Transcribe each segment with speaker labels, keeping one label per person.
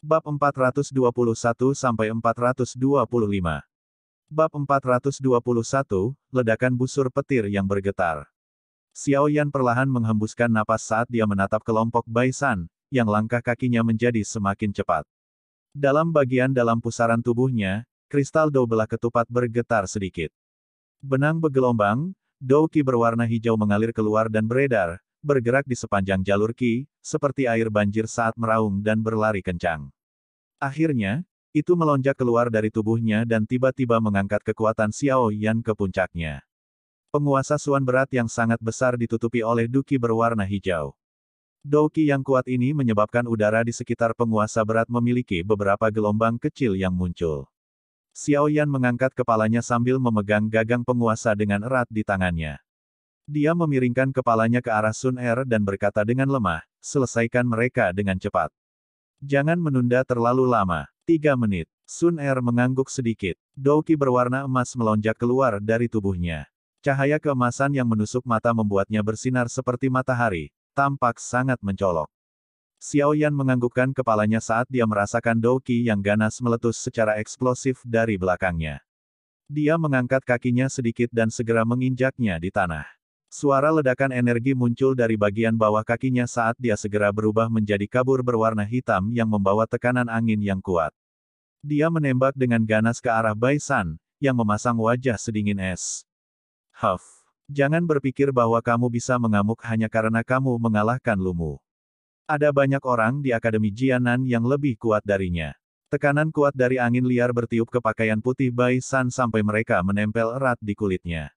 Speaker 1: Bab 421 sampai 425. Bab 421, ledakan busur petir yang bergetar. Xiao Yan perlahan menghembuskan napas saat dia menatap kelompok Baisan, yang langkah kakinya menjadi semakin cepat. Dalam bagian dalam pusaran tubuhnya, kristal dou belah ketupat bergetar sedikit. Benang bergelombang, dou ki berwarna hijau mengalir keluar dan beredar, bergerak di sepanjang jalur Ki, seperti air banjir saat meraung dan berlari kencang. Akhirnya, itu melonjak keluar dari tubuhnya dan tiba-tiba mengangkat kekuatan Xiao Yan ke puncaknya. Penguasa Suan berat yang sangat besar ditutupi oleh duki berwarna hijau. Douki yang kuat ini menyebabkan udara di sekitar penguasa berat memiliki beberapa gelombang kecil yang muncul. Xiao Yan mengangkat kepalanya sambil memegang gagang penguasa dengan erat di tangannya. Dia memiringkan kepalanya ke arah Sun Er dan berkata dengan lemah, selesaikan mereka dengan cepat. Jangan menunda terlalu lama. Tiga menit. Sun Er mengangguk sedikit. Douki berwarna emas melonjak keluar dari tubuhnya. Cahaya keemasan yang menusuk mata membuatnya bersinar seperti matahari, tampak sangat mencolok. Xiao Yan menganggukkan kepalanya saat dia merasakan Douki yang ganas meletus secara eksplosif dari belakangnya. Dia mengangkat kakinya sedikit dan segera menginjaknya di tanah. Suara ledakan energi muncul dari bagian bawah kakinya saat dia segera berubah menjadi kabur berwarna hitam yang membawa tekanan angin yang kuat. Dia menembak dengan ganas ke arah Bai San, yang memasang wajah sedingin es. Huff. Jangan berpikir bahwa kamu bisa mengamuk hanya karena kamu mengalahkan Lumu. Ada banyak orang di Akademi Jianan yang lebih kuat darinya. Tekanan kuat dari angin liar bertiup ke pakaian putih Bai San sampai mereka menempel erat di kulitnya.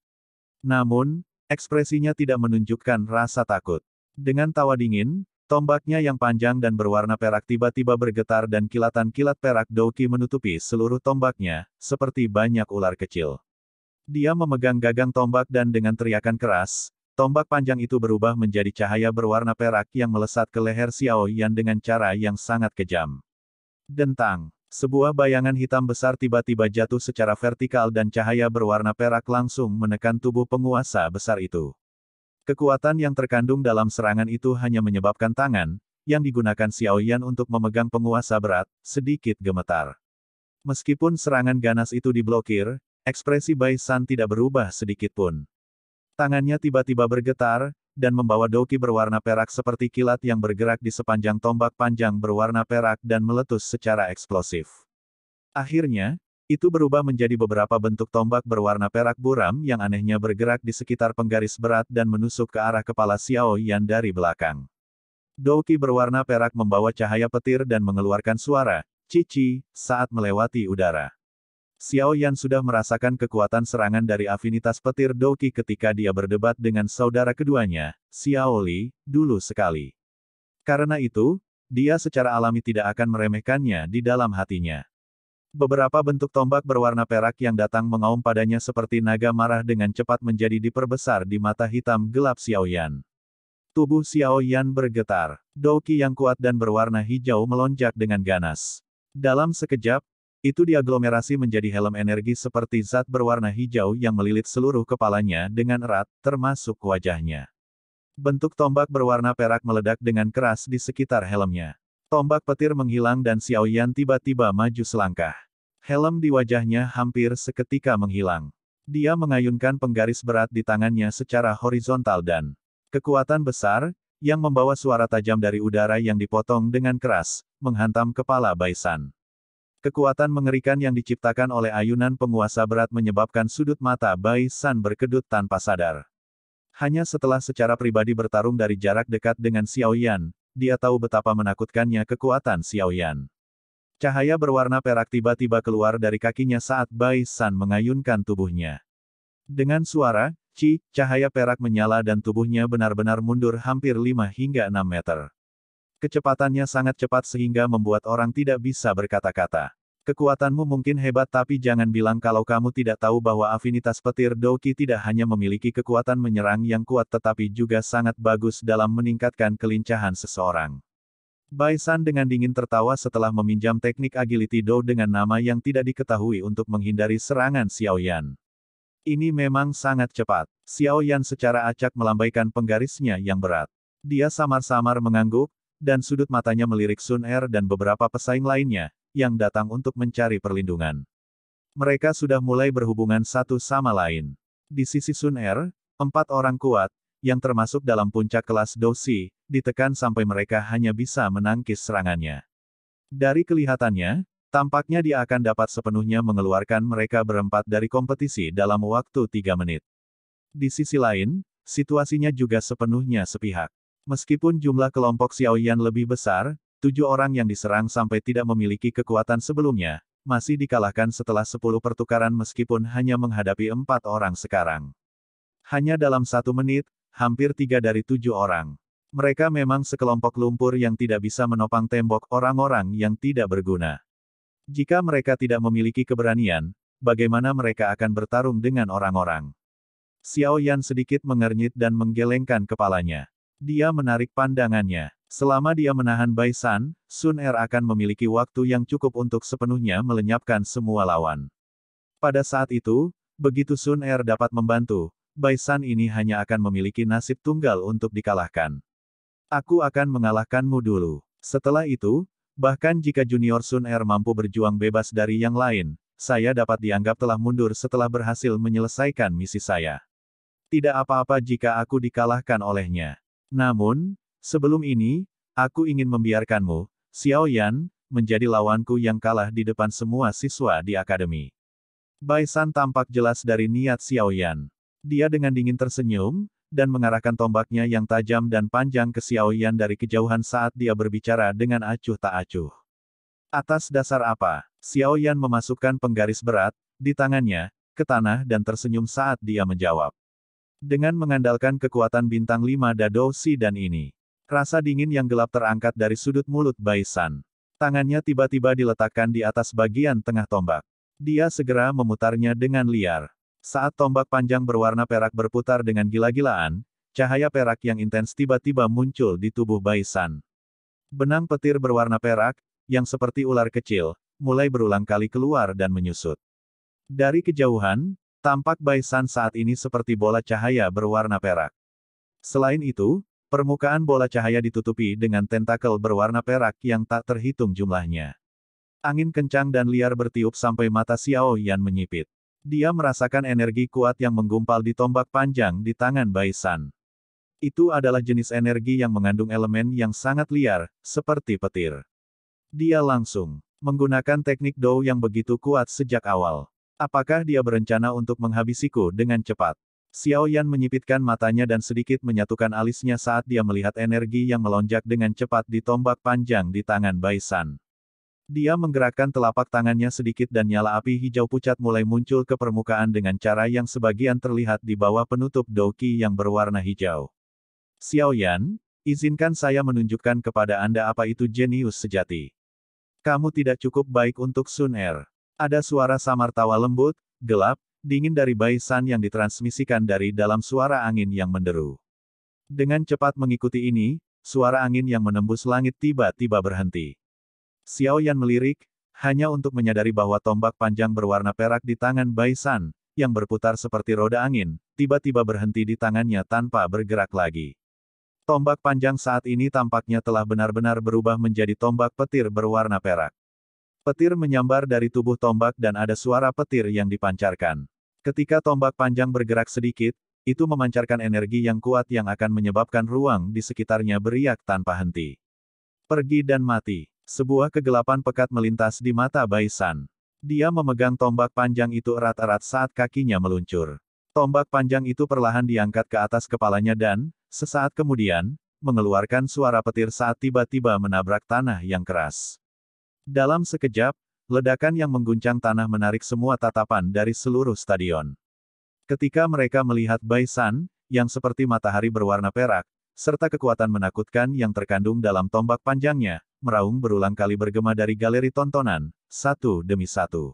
Speaker 1: Namun, Ekspresinya tidak menunjukkan rasa takut. Dengan tawa dingin, tombaknya yang panjang dan berwarna perak tiba-tiba bergetar dan kilatan-kilat perak Doki menutupi seluruh tombaknya, seperti banyak ular kecil. Dia memegang gagang tombak dan dengan teriakan keras, tombak panjang itu berubah menjadi cahaya berwarna perak yang melesat ke leher Xiao Yan dengan cara yang sangat kejam. Dentang. Sebuah bayangan hitam besar tiba-tiba jatuh secara vertikal dan cahaya berwarna perak langsung menekan tubuh penguasa besar itu. Kekuatan yang terkandung dalam serangan itu hanya menyebabkan tangan, yang digunakan Xiao Yan untuk memegang penguasa berat, sedikit gemetar. Meskipun serangan ganas itu diblokir, ekspresi Bai San tidak berubah sedikit pun. Tangannya tiba-tiba bergetar, dan membawa doki berwarna perak seperti kilat yang bergerak di sepanjang tombak panjang berwarna perak dan meletus secara eksplosif. Akhirnya, itu berubah menjadi beberapa bentuk tombak berwarna perak buram yang anehnya bergerak di sekitar penggaris berat dan menusuk ke arah kepala Xiao Yan dari belakang. Doki berwarna perak membawa cahaya petir dan mengeluarkan suara, cici, saat melewati udara. Xiao Yan sudah merasakan kekuatan serangan dari afinitas petir Doki ketika dia berdebat dengan saudara keduanya, Xiao Li, dulu sekali. Karena itu, dia secara alami tidak akan meremehkannya di dalam hatinya. Beberapa bentuk tombak berwarna perak yang datang mengaum padanya seperti naga marah dengan cepat menjadi diperbesar di mata hitam gelap Xiao Yan. Tubuh Xiao Yan bergetar. Doki yang kuat dan berwarna hijau melonjak dengan ganas. Dalam sekejap, itu diaglomerasi menjadi helm energi seperti zat berwarna hijau yang melilit seluruh kepalanya dengan erat, termasuk wajahnya. Bentuk tombak berwarna perak meledak dengan keras di sekitar helmnya. Tombak petir menghilang dan Xiao Yan tiba-tiba maju selangkah. Helm di wajahnya hampir seketika menghilang. Dia mengayunkan penggaris berat di tangannya secara horizontal dan kekuatan besar, yang membawa suara tajam dari udara yang dipotong dengan keras, menghantam kepala Baisan. Kekuatan mengerikan yang diciptakan oleh ayunan penguasa berat menyebabkan sudut mata Bai San berkedut tanpa sadar. Hanya setelah secara pribadi bertarung dari jarak dekat dengan Xiao Yan, dia tahu betapa menakutkannya kekuatan Xiao Yan. Cahaya berwarna perak tiba-tiba keluar dari kakinya saat Bai San mengayunkan tubuhnya. Dengan suara, ci, cahaya perak menyala dan tubuhnya benar-benar mundur hampir 5 hingga 6 meter. Kecepatannya sangat cepat sehingga membuat orang tidak bisa berkata-kata. Kekuatanmu mungkin hebat tapi jangan bilang kalau kamu tidak tahu bahwa afinitas petir Doki tidak hanya memiliki kekuatan menyerang yang kuat tetapi juga sangat bagus dalam meningkatkan kelincahan seseorang. Baisan dengan dingin tertawa setelah meminjam teknik agility Dou dengan nama yang tidak diketahui untuk menghindari serangan Xiao Yan. Ini memang sangat cepat. Xiao Yan secara acak melambaikan penggarisnya yang berat. Dia samar-samar mengangguk, dan sudut matanya melirik Sun Er dan beberapa pesaing lainnya, yang datang untuk mencari perlindungan. Mereka sudah mulai berhubungan satu sama lain. Di sisi Sun Er, empat orang kuat, yang termasuk dalam puncak kelas Dosi, ditekan sampai mereka hanya bisa menangkis serangannya. Dari kelihatannya, tampaknya dia akan dapat sepenuhnya mengeluarkan mereka berempat dari kompetisi dalam waktu tiga menit. Di sisi lain, situasinya juga sepenuhnya sepihak. Meskipun jumlah kelompok Xiaoyan lebih besar, tujuh orang yang diserang sampai tidak memiliki kekuatan sebelumnya, masih dikalahkan setelah sepuluh pertukaran meskipun hanya menghadapi empat orang sekarang. Hanya dalam satu menit, hampir tiga dari tujuh orang. Mereka memang sekelompok lumpur yang tidak bisa menopang tembok orang-orang yang tidak berguna. Jika mereka tidak memiliki keberanian, bagaimana mereka akan bertarung dengan orang-orang? Xiao Yan sedikit mengernyit dan menggelengkan kepalanya. Dia menarik pandangannya. Selama dia menahan Bai Sun Er akan memiliki waktu yang cukup untuk sepenuhnya melenyapkan semua lawan. Pada saat itu, begitu Sun Er dapat membantu, Bai ini hanya akan memiliki nasib tunggal untuk dikalahkan. Aku akan mengalahkanmu dulu. Setelah itu, bahkan jika junior Sun Er mampu berjuang bebas dari yang lain, saya dapat dianggap telah mundur setelah berhasil menyelesaikan misi saya. Tidak apa-apa jika aku dikalahkan olehnya. Namun, sebelum ini, aku ingin membiarkanmu, Xiao Yan, menjadi lawanku yang kalah di depan semua siswa di akademi. Bai San tampak jelas dari niat Xiao Yan. Dia dengan dingin tersenyum, dan mengarahkan tombaknya yang tajam dan panjang ke Xiao Yan dari kejauhan saat dia berbicara dengan acuh tak acuh. Atas dasar apa, Xiao Yan memasukkan penggaris berat, di tangannya, ke tanah dan tersenyum saat dia menjawab. Dengan mengandalkan kekuatan bintang lima Dado Si dan ini. Rasa dingin yang gelap terangkat dari sudut mulut Bai Tangannya tiba-tiba diletakkan di atas bagian tengah tombak. Dia segera memutarnya dengan liar. Saat tombak panjang berwarna perak berputar dengan gila-gilaan, cahaya perak yang intens tiba-tiba muncul di tubuh Bai Benang petir berwarna perak, yang seperti ular kecil, mulai berulang kali keluar dan menyusut. Dari kejauhan, Tampak Bai San saat ini seperti bola cahaya berwarna perak. Selain itu, permukaan bola cahaya ditutupi dengan tentakel berwarna perak yang tak terhitung jumlahnya. Angin kencang dan liar bertiup sampai mata Xiao Yan menyipit. Dia merasakan energi kuat yang menggumpal di tombak panjang di tangan Bai San. Itu adalah jenis energi yang mengandung elemen yang sangat liar, seperti petir. Dia langsung menggunakan teknik Dou yang begitu kuat sejak awal. Apakah dia berencana untuk menghabisiku dengan cepat? Xiao Yan menyipitkan matanya dan sedikit menyatukan alisnya saat dia melihat energi yang melonjak dengan cepat di tombak panjang di tangan Bai San. Dia menggerakkan telapak tangannya sedikit dan nyala api hijau pucat mulai muncul ke permukaan dengan cara yang sebagian terlihat di bawah penutup doki yang berwarna hijau. Xiao Yan, izinkan saya menunjukkan kepada Anda apa itu jenius sejati. Kamu tidak cukup baik untuk Sun Er. Ada suara samar tawa lembut, gelap, dingin dari Bai San yang ditransmisikan dari dalam suara angin yang menderu. Dengan cepat mengikuti ini, suara angin yang menembus langit tiba-tiba berhenti. Xiao Yan melirik, hanya untuk menyadari bahwa tombak panjang berwarna perak di tangan Bai San, yang berputar seperti roda angin, tiba-tiba berhenti di tangannya tanpa bergerak lagi. Tombak panjang saat ini tampaknya telah benar-benar berubah menjadi tombak petir berwarna perak. Petir menyambar dari tubuh tombak dan ada suara petir yang dipancarkan. Ketika tombak panjang bergerak sedikit, itu memancarkan energi yang kuat yang akan menyebabkan ruang di sekitarnya beriak tanpa henti. Pergi dan mati. Sebuah kegelapan pekat melintas di mata Baisan. Dia memegang tombak panjang itu erat-erat saat kakinya meluncur. Tombak panjang itu perlahan diangkat ke atas kepalanya dan, sesaat kemudian, mengeluarkan suara petir saat tiba-tiba menabrak tanah yang keras. Dalam sekejap, ledakan yang mengguncang tanah menarik semua tatapan dari seluruh stadion. Ketika mereka melihat Bai San, yang seperti matahari berwarna perak, serta kekuatan menakutkan yang terkandung dalam tombak panjangnya, meraung berulang kali bergema dari galeri tontonan, satu demi satu.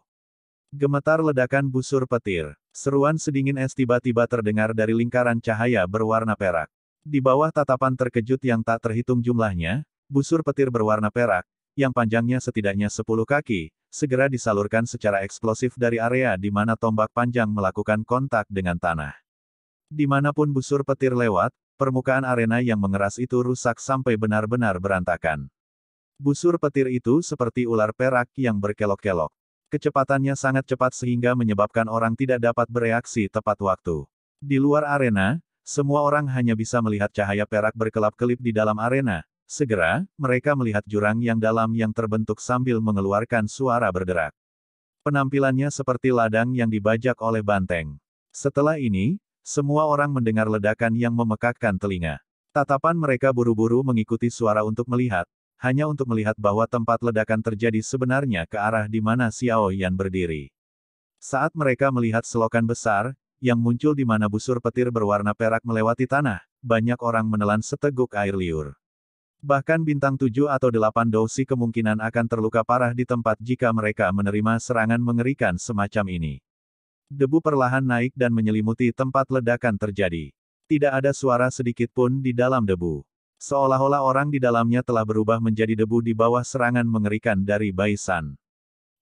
Speaker 1: Gemetar ledakan busur petir, seruan sedingin es tiba-tiba terdengar dari lingkaran cahaya berwarna perak. Di bawah tatapan terkejut yang tak terhitung jumlahnya, busur petir berwarna perak, yang panjangnya setidaknya 10 kaki, segera disalurkan secara eksplosif dari area di mana tombak panjang melakukan kontak dengan tanah. Dimanapun busur petir lewat, permukaan arena yang mengeras itu rusak sampai benar-benar berantakan. Busur petir itu seperti ular perak yang berkelok-kelok. Kecepatannya sangat cepat sehingga menyebabkan orang tidak dapat bereaksi tepat waktu. Di luar arena, semua orang hanya bisa melihat cahaya perak berkelap-kelip di dalam arena, Segera, mereka melihat jurang yang dalam yang terbentuk sambil mengeluarkan suara berderak. Penampilannya seperti ladang yang dibajak oleh banteng. Setelah ini, semua orang mendengar ledakan yang memekakkan telinga. Tatapan mereka buru-buru mengikuti suara untuk melihat, hanya untuk melihat bahwa tempat ledakan terjadi sebenarnya ke arah di mana Xiao Yan berdiri. Saat mereka melihat selokan besar, yang muncul di mana busur petir berwarna perak melewati tanah, banyak orang menelan seteguk air liur. Bahkan bintang 7 atau 8 dosi kemungkinan akan terluka parah di tempat jika mereka menerima serangan mengerikan semacam ini. Debu perlahan naik dan menyelimuti tempat ledakan terjadi. Tidak ada suara sedikit pun di dalam debu. Seolah-olah orang di dalamnya telah berubah menjadi debu di bawah serangan mengerikan dari Bai San.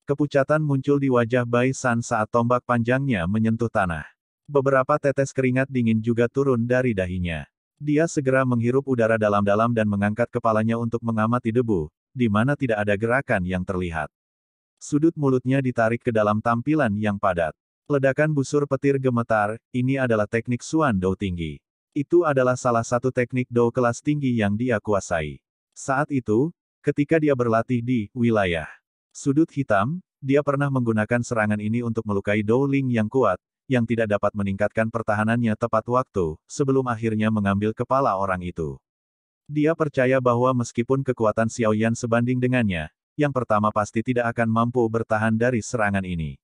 Speaker 1: Kepucatan muncul di wajah Bai saat tombak panjangnya menyentuh tanah. Beberapa tetes keringat dingin juga turun dari dahinya. Dia segera menghirup udara dalam-dalam dan mengangkat kepalanya untuk mengamati debu, di mana tidak ada gerakan yang terlihat. Sudut mulutnya ditarik ke dalam tampilan yang padat. Ledakan busur petir gemetar, ini adalah teknik Suan Dou tinggi. Itu adalah salah satu teknik Dou kelas tinggi yang dia kuasai. Saat itu, ketika dia berlatih di wilayah sudut hitam, dia pernah menggunakan serangan ini untuk melukai Dou Ling yang kuat, yang tidak dapat meningkatkan pertahanannya tepat waktu, sebelum akhirnya mengambil kepala orang itu. Dia percaya bahwa meskipun kekuatan Xiao Yan sebanding dengannya, yang pertama pasti tidak akan mampu bertahan dari serangan ini.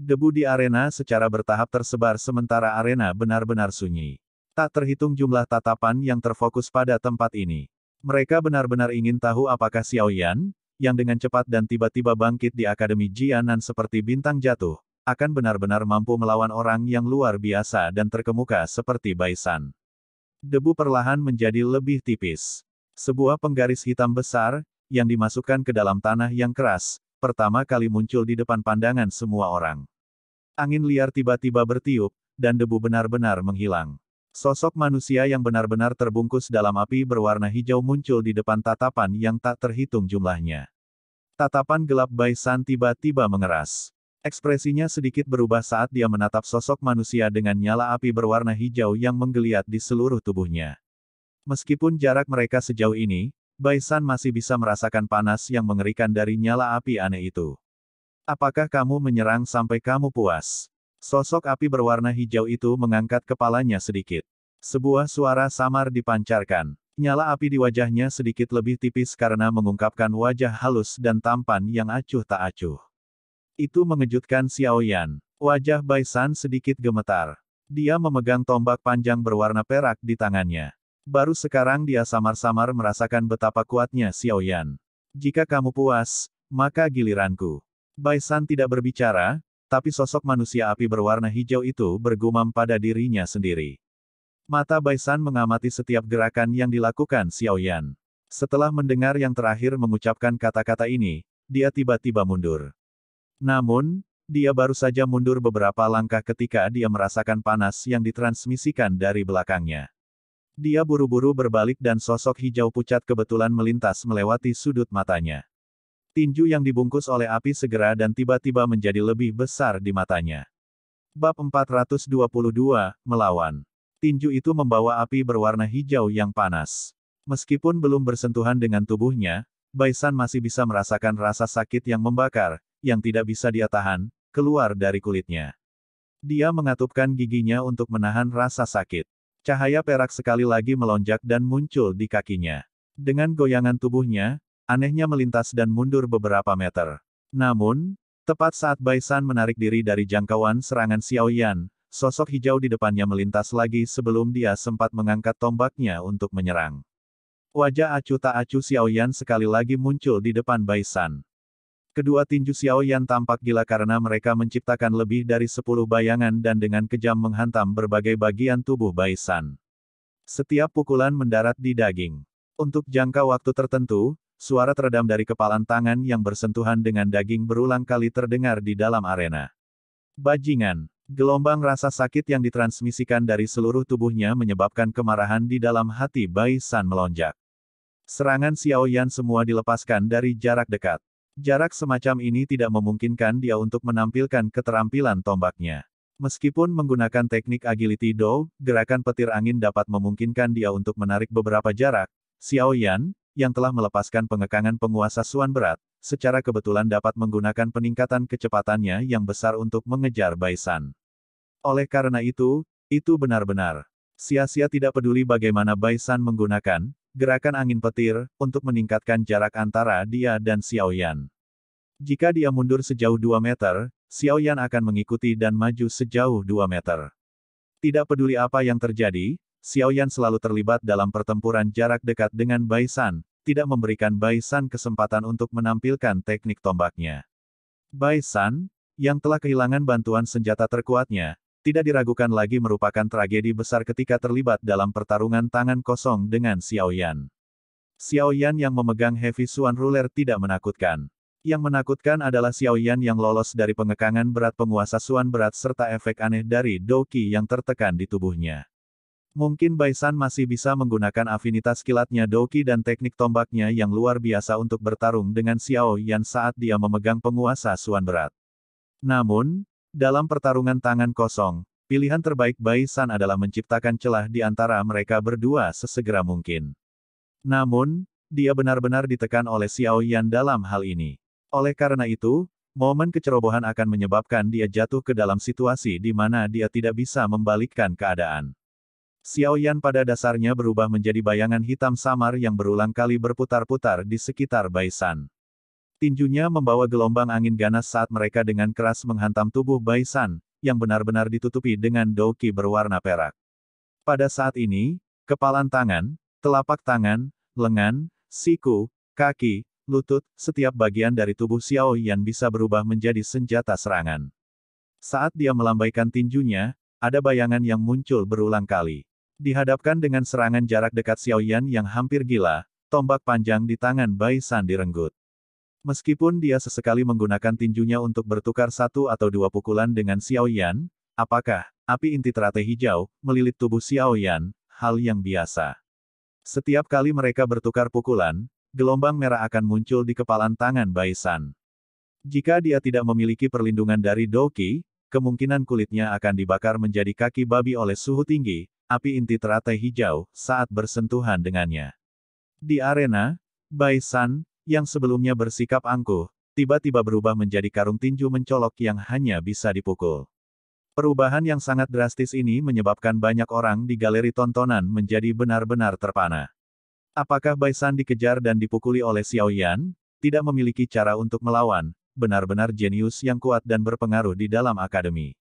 Speaker 1: Debu di arena secara bertahap tersebar sementara arena benar-benar sunyi. Tak terhitung jumlah tatapan yang terfokus pada tempat ini. Mereka benar-benar ingin tahu apakah Xiao Yan, yang dengan cepat dan tiba-tiba bangkit di Akademi Jianan seperti bintang jatuh, akan benar-benar mampu melawan orang yang luar biasa dan terkemuka seperti Baisan. Debu perlahan menjadi lebih tipis. Sebuah penggaris hitam besar, yang dimasukkan ke dalam tanah yang keras, pertama kali muncul di depan pandangan semua orang. Angin liar tiba-tiba bertiup, dan debu benar-benar menghilang. Sosok manusia yang benar-benar terbungkus dalam api berwarna hijau muncul di depan tatapan yang tak terhitung jumlahnya. Tatapan gelap Baisan tiba-tiba mengeras. Ekspresinya sedikit berubah saat dia menatap sosok manusia dengan nyala api berwarna hijau yang menggeliat di seluruh tubuhnya. Meskipun jarak mereka sejauh ini, Baisan masih bisa merasakan panas yang mengerikan dari nyala api aneh itu. Apakah kamu menyerang sampai kamu puas? Sosok api berwarna hijau itu mengangkat kepalanya sedikit. Sebuah suara samar dipancarkan. Nyala api di wajahnya sedikit lebih tipis karena mengungkapkan wajah halus dan tampan yang acuh tak acuh. Itu mengejutkan Xiao Yan. Wajah Bai San sedikit gemetar. Dia memegang tombak panjang berwarna perak di tangannya. Baru sekarang dia samar-samar merasakan betapa kuatnya Xiao Yan. Jika kamu puas, maka giliranku. Bai San tidak berbicara, tapi sosok manusia api berwarna hijau itu bergumam pada dirinya sendiri. Mata Bai San mengamati setiap gerakan yang dilakukan Xiao Yan. Setelah mendengar yang terakhir mengucapkan kata-kata ini, dia tiba-tiba mundur. Namun, dia baru saja mundur beberapa langkah ketika dia merasakan panas yang ditransmisikan dari belakangnya. Dia buru-buru berbalik dan sosok hijau pucat kebetulan melintas melewati sudut matanya. Tinju yang dibungkus oleh api segera dan tiba-tiba menjadi lebih besar di matanya. Bab 422, Melawan. Tinju itu membawa api berwarna hijau yang panas. Meskipun belum bersentuhan dengan tubuhnya, Baisan masih bisa merasakan rasa sakit yang membakar, yang tidak bisa dia tahan, keluar dari kulitnya. Dia mengatupkan giginya untuk menahan rasa sakit. Cahaya perak sekali lagi melonjak dan muncul di kakinya. Dengan goyangan tubuhnya, anehnya melintas dan mundur beberapa meter. Namun, tepat saat Baisan menarik diri dari jangkauan serangan Xiao Yan, sosok hijau di depannya melintas lagi sebelum dia sempat mengangkat tombaknya untuk menyerang. Wajah acu tak acu Xiao Yan sekali lagi muncul di depan Baisan. Kedua tinju Xiao Yan tampak gila karena mereka menciptakan lebih dari sepuluh bayangan dan dengan kejam menghantam berbagai bagian tubuh Bai Setiap pukulan mendarat di daging. Untuk jangka waktu tertentu, suara teredam dari kepalan tangan yang bersentuhan dengan daging berulang kali terdengar di dalam arena. Bajingan, gelombang rasa sakit yang ditransmisikan dari seluruh tubuhnya menyebabkan kemarahan di dalam hati Bai melonjak. Serangan Xiao Yan semua dilepaskan dari jarak dekat. Jarak semacam ini tidak memungkinkan dia untuk menampilkan keterampilan tombaknya. Meskipun menggunakan teknik agility do, gerakan petir angin dapat memungkinkan dia untuk menarik beberapa jarak. Xiao Yan, yang telah melepaskan pengekangan penguasa Suan berat, secara kebetulan dapat menggunakan peningkatan kecepatannya yang besar untuk mengejar Baisan. Oleh karena itu, itu benar-benar. Sia-sia tidak peduli bagaimana Baisan menggunakan, Gerakan angin petir, untuk meningkatkan jarak antara dia dan Xiao Yan. Jika dia mundur sejauh 2 meter, Xiao Yan akan mengikuti dan maju sejauh 2 meter. Tidak peduli apa yang terjadi, Xiao Yan selalu terlibat dalam pertempuran jarak dekat dengan Bai San, tidak memberikan Bai San kesempatan untuk menampilkan teknik tombaknya. Bai San, yang telah kehilangan bantuan senjata terkuatnya, tidak diragukan lagi merupakan tragedi besar ketika terlibat dalam pertarungan tangan kosong dengan Xiao Yan. Xiao Yan yang memegang heavy Swan Ruler tidak menakutkan. Yang menakutkan adalah Xiao Yan yang lolos dari pengekangan berat penguasa Swan berat serta efek aneh dari Doki yang tertekan di tubuhnya. Mungkin Baisan masih bisa menggunakan afinitas kilatnya Doki dan teknik tombaknya yang luar biasa untuk bertarung dengan Xiao Yan saat dia memegang penguasa Swan berat. Namun, dalam pertarungan tangan kosong, pilihan terbaik Bai San adalah menciptakan celah di antara mereka berdua sesegera mungkin. Namun, dia benar-benar ditekan oleh Xiao Yan dalam hal ini. Oleh karena itu, momen kecerobohan akan menyebabkan dia jatuh ke dalam situasi di mana dia tidak bisa membalikkan keadaan. Xiao Yan pada dasarnya berubah menjadi bayangan hitam samar yang berulang kali berputar-putar di sekitar Bai San. Tinjunya membawa gelombang angin ganas saat mereka dengan keras menghantam tubuh Bai San, yang benar-benar ditutupi dengan doki berwarna perak. Pada saat ini, kepalan tangan, telapak tangan, lengan, siku, kaki, lutut, setiap bagian dari tubuh Xiao Yan bisa berubah menjadi senjata serangan. Saat dia melambaikan tinjunya, ada bayangan yang muncul berulang kali. Dihadapkan dengan serangan jarak dekat Xiao Yan yang hampir gila, tombak panjang di tangan Bai San direnggut. Meskipun dia sesekali menggunakan tinjunya untuk bertukar satu atau dua pukulan dengan Xiao Yan, apakah api inti teratai hijau melilit tubuh Xiao Yan, hal yang biasa. Setiap kali mereka bertukar pukulan, gelombang merah akan muncul di kepalan tangan Baisan. Jika dia tidak memiliki perlindungan dari Doki, kemungkinan kulitnya akan dibakar menjadi kaki babi oleh suhu tinggi, api inti teratai hijau, saat bersentuhan dengannya. Di arena, Bai San, yang sebelumnya bersikap angkuh, tiba-tiba berubah menjadi karung tinju mencolok yang hanya bisa dipukul. Perubahan yang sangat drastis ini menyebabkan banyak orang di galeri tontonan menjadi benar-benar terpana. Apakah Baisan dikejar dan dipukuli oleh Xiao Yan? Tidak memiliki cara untuk melawan, benar-benar jenius yang kuat dan berpengaruh di dalam akademi.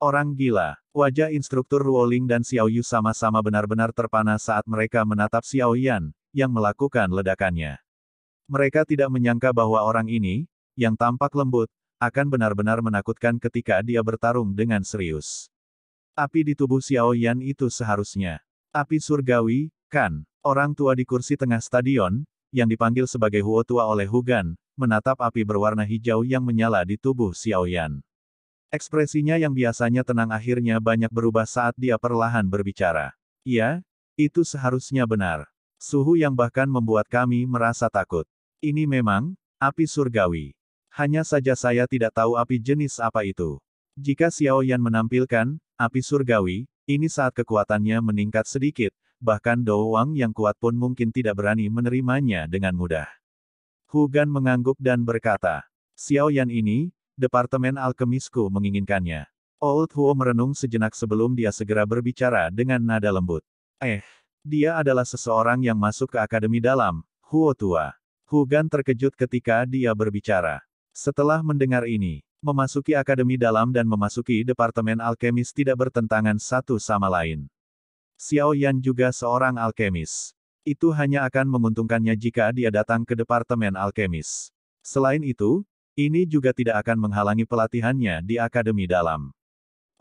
Speaker 1: Orang gila. Wajah instruktur Ruoling dan Xiao Yu sama-sama benar-benar terpana saat mereka menatap Xiao Yan, yang melakukan ledakannya. Mereka tidak menyangka bahwa orang ini, yang tampak lembut, akan benar-benar menakutkan ketika dia bertarung dengan serius. Api di tubuh Xiao Yan itu seharusnya. Api surgawi, kan? Orang tua di kursi tengah stadion, yang dipanggil sebagai Huo Tua oleh Hugan, menatap api berwarna hijau yang menyala di tubuh Xiao Yan. Ekspresinya yang biasanya tenang akhirnya banyak berubah saat dia perlahan berbicara. Iya, itu seharusnya benar. Suhu yang bahkan membuat kami merasa takut. Ini memang api surgawi. Hanya saja saya tidak tahu api jenis apa itu. Jika Xiao Yan menampilkan api surgawi, ini saat kekuatannya meningkat sedikit, bahkan Dou Wang yang kuat pun mungkin tidak berani menerimanya dengan mudah. Hugan mengangguk dan berkata, Xiao Yan ini, Departemen Alkemisku menginginkannya. Old Huo merenung sejenak sebelum dia segera berbicara dengan nada lembut. Eh, dia adalah seseorang yang masuk ke Akademi Dalam, Huo Tua. Hugan terkejut ketika dia berbicara. Setelah mendengar ini, memasuki Akademi Dalam dan memasuki Departemen Alkemis tidak bertentangan satu sama lain. Xiao Yan juga seorang alkemis. Itu hanya akan menguntungkannya jika dia datang ke Departemen Alkemis. Selain itu, ini juga tidak akan menghalangi pelatihannya di Akademi Dalam.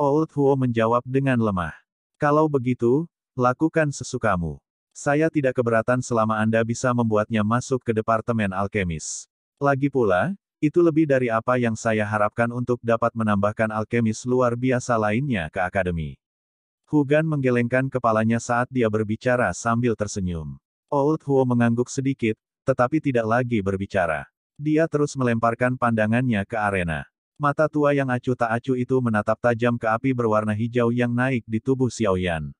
Speaker 1: Old Huo menjawab dengan lemah. Kalau begitu, lakukan sesukamu. Saya tidak keberatan selama Anda bisa membuatnya masuk ke Departemen Alkemis. Lagi pula, itu lebih dari apa yang saya harapkan untuk dapat menambahkan alkemis luar biasa lainnya ke akademi. Hugan menggelengkan kepalanya saat dia berbicara sambil tersenyum. Old Huo mengangguk sedikit, tetapi tidak lagi berbicara. Dia terus melemparkan pandangannya ke arena. Mata tua yang acuh tak acuh itu menatap tajam ke api berwarna hijau yang naik di tubuh Xiaoyan.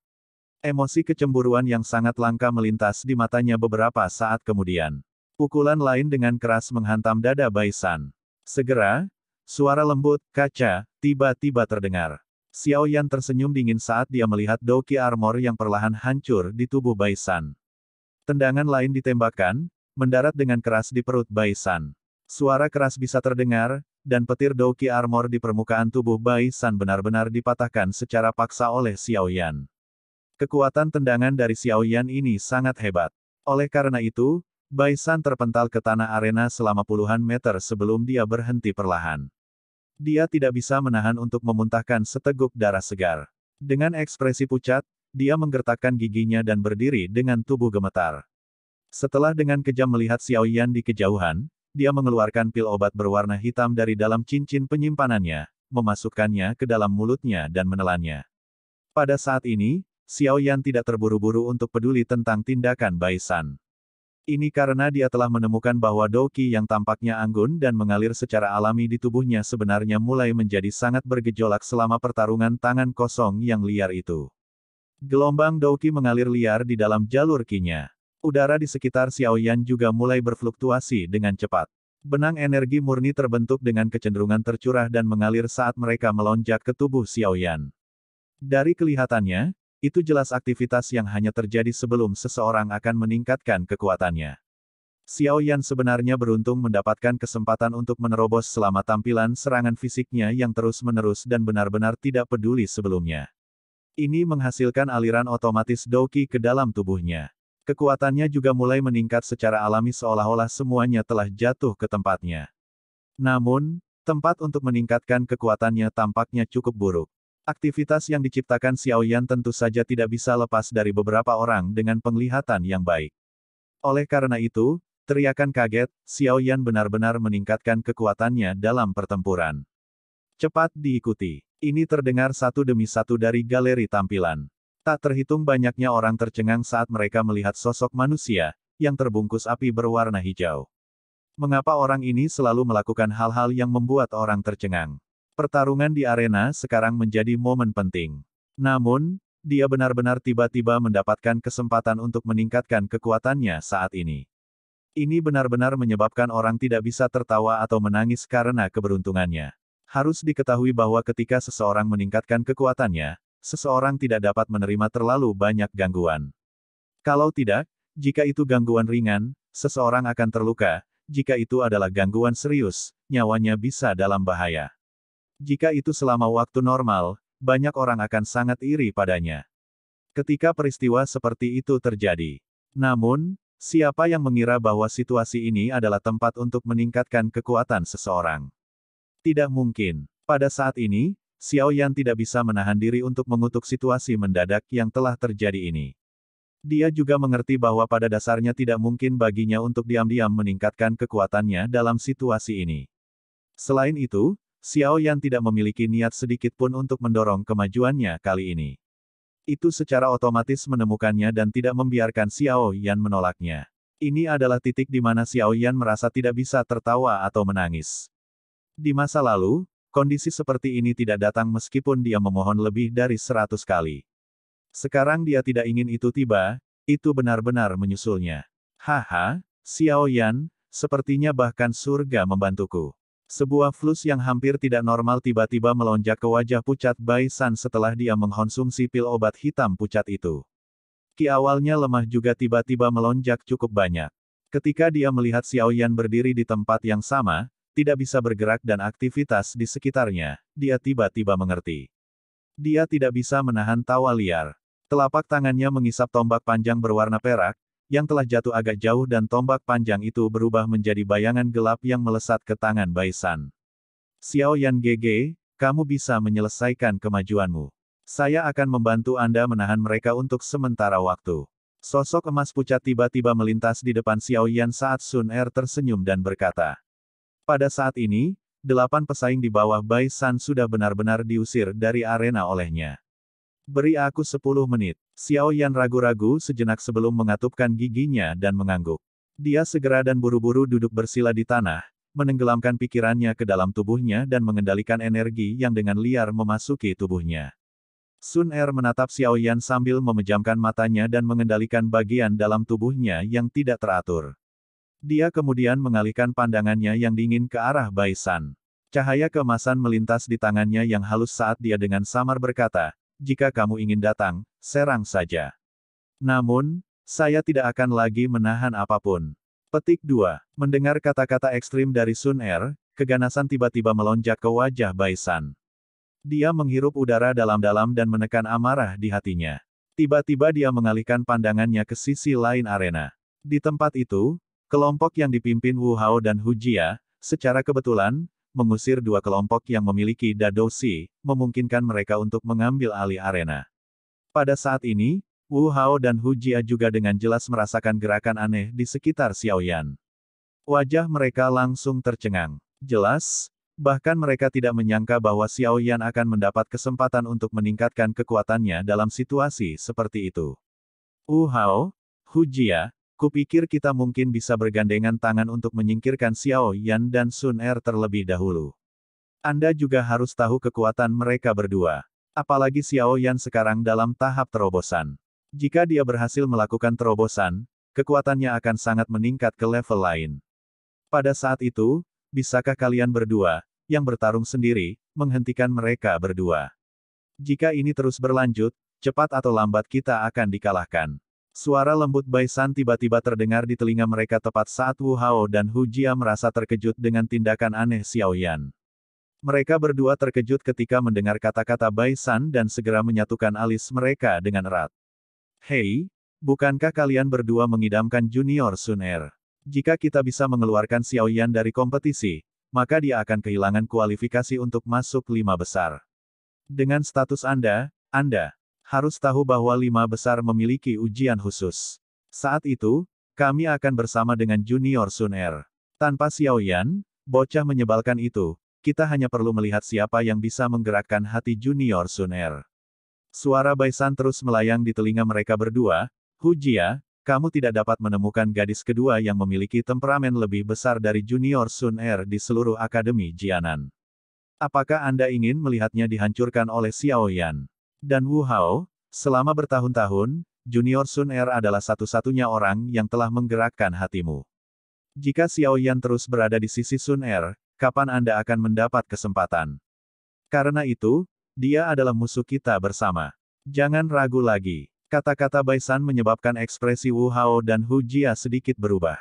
Speaker 1: Emosi kecemburuan yang sangat langka melintas di matanya beberapa saat kemudian. Pukulan lain dengan keras menghantam dada Baisan. Segera, suara lembut, kaca, tiba-tiba terdengar. Xiao Yan tersenyum dingin saat dia melihat Doki Armor yang perlahan hancur di tubuh Baisan. Tendangan lain ditembakkan, mendarat dengan keras di perut Baisan. Suara keras bisa terdengar, dan petir Doki Armor di permukaan tubuh Baisan benar-benar dipatahkan secara paksa oleh Xiao Yan. Kekuatan tendangan dari Xiao Yan ini sangat hebat. Oleh karena itu, Bai San terpental ke tanah arena selama puluhan meter sebelum dia berhenti perlahan. Dia tidak bisa menahan untuk memuntahkan seteguk darah segar. Dengan ekspresi pucat, dia menggertakkan giginya dan berdiri dengan tubuh gemetar. Setelah dengan kejam melihat Xiao Yan di kejauhan, dia mengeluarkan pil obat berwarna hitam dari dalam cincin penyimpanannya, memasukkannya ke dalam mulutnya dan menelannya. Pada saat ini, Xiao Yan tidak terburu-buru untuk peduli tentang tindakan Bai Ini karena dia telah menemukan bahwa doki yang tampaknya anggun dan mengalir secara alami di tubuhnya sebenarnya mulai menjadi sangat bergejolak selama pertarungan tangan kosong yang liar itu. Gelombang doki mengalir liar di dalam jalur kinya. Udara di sekitar Xiao Yan juga mulai berfluktuasi dengan cepat. Benang energi murni terbentuk dengan kecenderungan tercurah dan mengalir saat mereka melonjak ke tubuh Xiao Yan. Dari kelihatannya, itu jelas aktivitas yang hanya terjadi sebelum seseorang akan meningkatkan kekuatannya. Xiao Yan sebenarnya beruntung mendapatkan kesempatan untuk menerobos selama tampilan serangan fisiknya yang terus-menerus dan benar-benar tidak peduli sebelumnya. Ini menghasilkan aliran otomatis Doki ke dalam tubuhnya. Kekuatannya juga mulai meningkat secara alami seolah-olah semuanya telah jatuh ke tempatnya. Namun, tempat untuk meningkatkan kekuatannya tampaknya cukup buruk. Aktivitas yang diciptakan Xiao Yan tentu saja tidak bisa lepas dari beberapa orang dengan penglihatan yang baik. Oleh karena itu, teriakan kaget, Xiao Yan benar-benar meningkatkan kekuatannya dalam pertempuran. Cepat diikuti. Ini terdengar satu demi satu dari galeri tampilan. Tak terhitung banyaknya orang tercengang saat mereka melihat sosok manusia, yang terbungkus api berwarna hijau. Mengapa orang ini selalu melakukan hal-hal yang membuat orang tercengang? Pertarungan di arena sekarang menjadi momen penting. Namun, dia benar-benar tiba-tiba mendapatkan kesempatan untuk meningkatkan kekuatannya saat ini. Ini benar-benar menyebabkan orang tidak bisa tertawa atau menangis karena keberuntungannya. Harus diketahui bahwa ketika seseorang meningkatkan kekuatannya, seseorang tidak dapat menerima terlalu banyak gangguan. Kalau tidak, jika itu gangguan ringan, seseorang akan terluka, jika itu adalah gangguan serius, nyawanya bisa dalam bahaya. Jika itu selama waktu normal, banyak orang akan sangat iri padanya. Ketika peristiwa seperti itu terjadi. Namun, siapa yang mengira bahwa situasi ini adalah tempat untuk meningkatkan kekuatan seseorang? Tidak mungkin. Pada saat ini, Xiao Yan tidak bisa menahan diri untuk mengutuk situasi mendadak yang telah terjadi ini. Dia juga mengerti bahwa pada dasarnya tidak mungkin baginya untuk diam-diam meningkatkan kekuatannya dalam situasi ini. Selain itu, Xiao Yan tidak memiliki niat sedikit pun untuk mendorong kemajuannya kali ini. Itu secara otomatis menemukannya dan tidak membiarkan Xiao Yan menolaknya. Ini adalah titik di mana Xiao Yan merasa tidak bisa tertawa atau menangis. Di masa lalu, kondisi seperti ini tidak datang meskipun dia memohon lebih dari seratus kali. Sekarang dia tidak ingin itu tiba, itu benar-benar menyusulnya. Haha, Xiao Yan, sepertinya bahkan surga membantuku. Sebuah flus yang hampir tidak normal tiba-tiba melonjak ke wajah pucat Bai San setelah dia mengkonsumsi pil obat hitam pucat itu. Ki awalnya lemah juga tiba-tiba melonjak cukup banyak. Ketika dia melihat Xiao Yan berdiri di tempat yang sama, tidak bisa bergerak dan aktivitas di sekitarnya, dia tiba-tiba mengerti. Dia tidak bisa menahan tawa liar. Telapak tangannya mengisap tombak panjang berwarna perak, yang telah jatuh agak jauh dan tombak panjang itu berubah menjadi bayangan gelap yang melesat ke tangan Baisan. Xiao Yan GG, kamu bisa menyelesaikan kemajuanmu. Saya akan membantu Anda menahan mereka untuk sementara waktu. Sosok emas pucat tiba-tiba melintas di depan Xiao Yan saat Sun Er tersenyum dan berkata. Pada saat ini, delapan pesaing di bawah Bai sudah benar-benar diusir dari arena olehnya. Beri aku sepuluh menit. Xiao Yan ragu-ragu sejenak sebelum mengatupkan giginya dan mengangguk. Dia segera dan buru-buru duduk bersila di tanah, menenggelamkan pikirannya ke dalam tubuhnya dan mengendalikan energi yang dengan liar memasuki tubuhnya. Sun Er menatap Xiao Yan sambil memejamkan matanya dan mengendalikan bagian dalam tubuhnya yang tidak teratur. Dia kemudian mengalihkan pandangannya yang dingin ke arah Bai San. Cahaya kemasan melintas di tangannya yang halus saat dia dengan samar berkata, jika kamu ingin datang, serang saja. Namun, saya tidak akan lagi menahan apapun. Petik 2. Mendengar kata-kata ekstrim dari Sun Er, keganasan tiba-tiba melonjak ke wajah Baisan. Dia menghirup udara dalam-dalam dan menekan amarah di hatinya. Tiba-tiba dia mengalihkan pandangannya ke sisi lain arena. Di tempat itu, kelompok yang dipimpin Wu Hao dan Hu Jia, secara kebetulan, mengusir dua kelompok yang memiliki dadosi, memungkinkan mereka untuk mengambil alih arena. Pada saat ini, Wu Hao dan Hu Jia juga dengan jelas merasakan gerakan aneh di sekitar Xiaoyan. Wajah mereka langsung tercengang. Jelas, bahkan mereka tidak menyangka bahwa Xiaoyan akan mendapat kesempatan untuk meningkatkan kekuatannya dalam situasi seperti itu. Wu Hao, Hu Jia, Kupikir kita mungkin bisa bergandengan tangan untuk menyingkirkan Xiao Yan dan Sun Er terlebih dahulu. Anda juga harus tahu kekuatan mereka berdua. Apalagi Xiao Yan sekarang dalam tahap terobosan. Jika dia berhasil melakukan terobosan, kekuatannya akan sangat meningkat ke level lain. Pada saat itu, bisakah kalian berdua, yang bertarung sendiri, menghentikan mereka berdua? Jika ini terus berlanjut, cepat atau lambat kita akan dikalahkan. Suara lembut Bai San tiba-tiba terdengar di telinga mereka tepat saat Wu Hao dan Hu Jia merasa terkejut dengan tindakan aneh Xiao Yan. Mereka berdua terkejut ketika mendengar kata-kata Bai San dan segera menyatukan alis mereka dengan erat. Hei, bukankah kalian berdua mengidamkan Junior Sun Er? Jika kita bisa mengeluarkan Xiao Yan dari kompetisi, maka dia akan kehilangan kualifikasi untuk masuk lima besar. Dengan status Anda, Anda harus tahu bahwa lima besar memiliki ujian khusus. Saat itu, kami akan bersama dengan junior Sun Er. Tanpa Xiao Yan, bocah menyebalkan itu, kita hanya perlu melihat siapa yang bisa menggerakkan hati junior Sun Er. Suara Baisan terus melayang di telinga mereka berdua, Hujia, kamu tidak dapat menemukan gadis kedua yang memiliki temperamen lebih besar dari junior Sun Er di seluruh Akademi Jianan. Apakah Anda ingin melihatnya dihancurkan oleh Xiao Yan? dan Wu Hao, selama bertahun-tahun, Junior Sun Er adalah satu-satunya orang yang telah menggerakkan hatimu. Jika Xiao Yan terus berada di sisi Sun Er, kapan Anda akan mendapat kesempatan? Karena itu, dia adalah musuh kita bersama. Jangan ragu lagi. Kata-kata Baisan menyebabkan ekspresi Wu Hao dan Hu Jia sedikit berubah.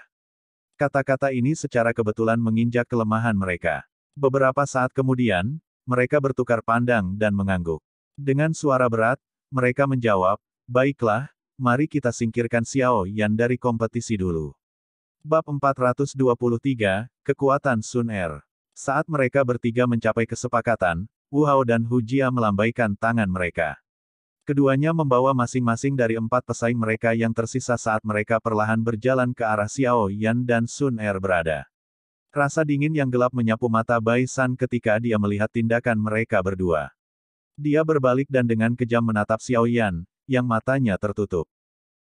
Speaker 1: Kata-kata ini secara kebetulan menginjak kelemahan mereka. Beberapa saat kemudian, mereka bertukar pandang dan mengangguk. Dengan suara berat, mereka menjawab, Baiklah, mari kita singkirkan Xiao Yan dari kompetisi dulu. Bab 423, Kekuatan Sun Er. Saat mereka bertiga mencapai kesepakatan, Wu Hao dan Hu Jia melambaikan tangan mereka. Keduanya membawa masing-masing dari empat pesaing mereka yang tersisa saat mereka perlahan berjalan ke arah Xiao Yan dan Sun Er berada. Rasa dingin yang gelap menyapu mata Bai San ketika dia melihat tindakan mereka berdua. Dia berbalik dan dengan kejam menatap Xiao Yan, yang matanya tertutup.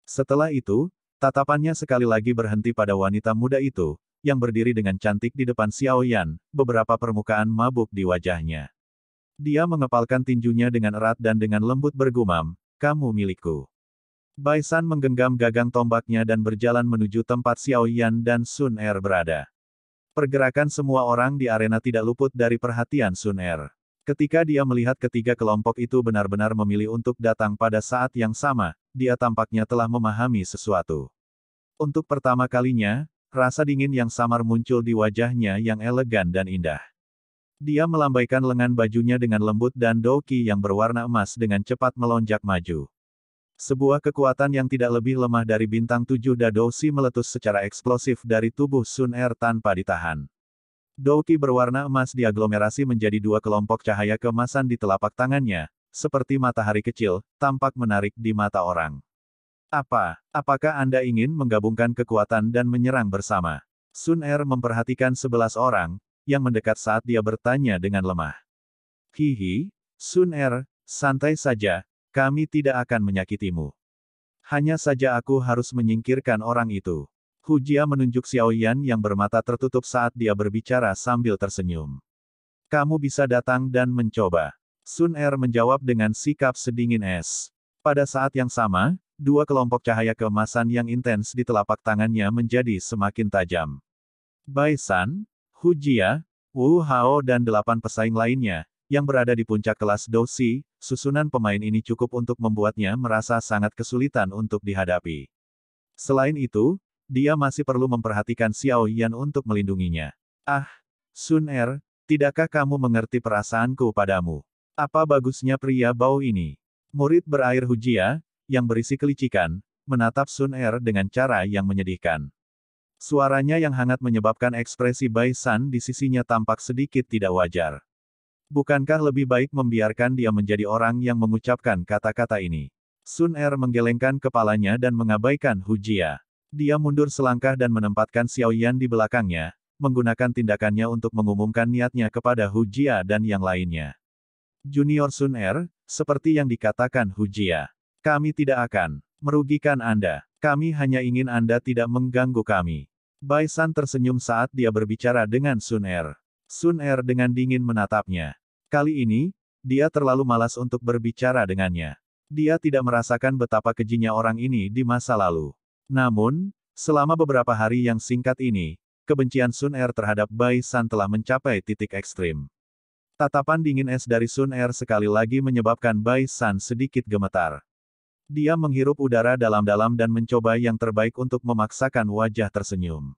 Speaker 1: Setelah itu, tatapannya sekali lagi berhenti pada wanita muda itu, yang berdiri dengan cantik di depan Xiao Yan, beberapa permukaan mabuk di wajahnya. Dia mengepalkan tinjunya dengan erat dan dengan lembut bergumam, kamu milikku. Bai San menggenggam gagang tombaknya dan berjalan menuju tempat Xiao Yan dan Sun Er berada. Pergerakan semua orang di arena tidak luput dari perhatian Sun Er. Ketika dia melihat ketiga kelompok itu benar-benar memilih untuk datang pada saat yang sama, dia tampaknya telah memahami sesuatu. Untuk pertama kalinya, rasa dingin yang samar muncul di wajahnya yang elegan dan indah. Dia melambaikan lengan bajunya dengan lembut dan doki yang berwarna emas dengan cepat melonjak maju. Sebuah kekuatan yang tidak lebih lemah dari bintang tujuh si meletus secara eksplosif dari tubuh Sun Er tanpa ditahan. Douki berwarna emas diaglomerasi menjadi dua kelompok cahaya kemasan di telapak tangannya, seperti matahari kecil, tampak menarik di mata orang. Apa, apakah Anda ingin menggabungkan kekuatan dan menyerang bersama? Sun Er memperhatikan sebelas orang, yang mendekat saat dia bertanya dengan lemah. Hihi, Sun Er, santai saja, kami tidak akan menyakitimu. Hanya saja aku harus menyingkirkan orang itu. Hu Jia menunjuk Yan yang bermata tertutup saat dia berbicara sambil tersenyum. Kamu bisa datang dan mencoba. Sun Er menjawab dengan sikap sedingin es. Pada saat yang sama, dua kelompok cahaya kemasan yang intens di telapak tangannya menjadi semakin tajam. Bai San, Hu Jia, Wu Hao dan delapan pesaing lainnya, yang berada di puncak kelas Dosi, susunan pemain ini cukup untuk membuatnya merasa sangat kesulitan untuk dihadapi. Selain itu, dia masih perlu memperhatikan Xiao Yan untuk melindunginya. Ah, Sun Er, tidakkah kamu mengerti perasaanku padamu? Apa bagusnya pria bau ini? Murid berair hujia, yang berisi kelicikan, menatap Sun Er dengan cara yang menyedihkan. Suaranya yang hangat menyebabkan ekspresi Bai San di sisinya tampak sedikit tidak wajar. Bukankah lebih baik membiarkan dia menjadi orang yang mengucapkan kata-kata ini? Sun Er menggelengkan kepalanya dan mengabaikan Hujia. Dia mundur selangkah dan menempatkan Xiao Yan di belakangnya, menggunakan tindakannya untuk mengumumkan niatnya kepada Hu Jia dan yang lainnya. Junior Sun Er, seperti yang dikatakan Hu Jia, kami tidak akan merugikan Anda. Kami hanya ingin Anda tidak mengganggu kami. Bai San tersenyum saat dia berbicara dengan Sun Er. Sun Er dengan dingin menatapnya. Kali ini, dia terlalu malas untuk berbicara dengannya. Dia tidak merasakan betapa kejinya orang ini di masa lalu. Namun, selama beberapa hari yang singkat ini, kebencian Sun Er terhadap Bai San telah mencapai titik ekstrim. Tatapan dingin es dari Sun Er sekali lagi menyebabkan Bai San sedikit gemetar. Dia menghirup udara dalam-dalam dan mencoba yang terbaik untuk memaksakan wajah tersenyum.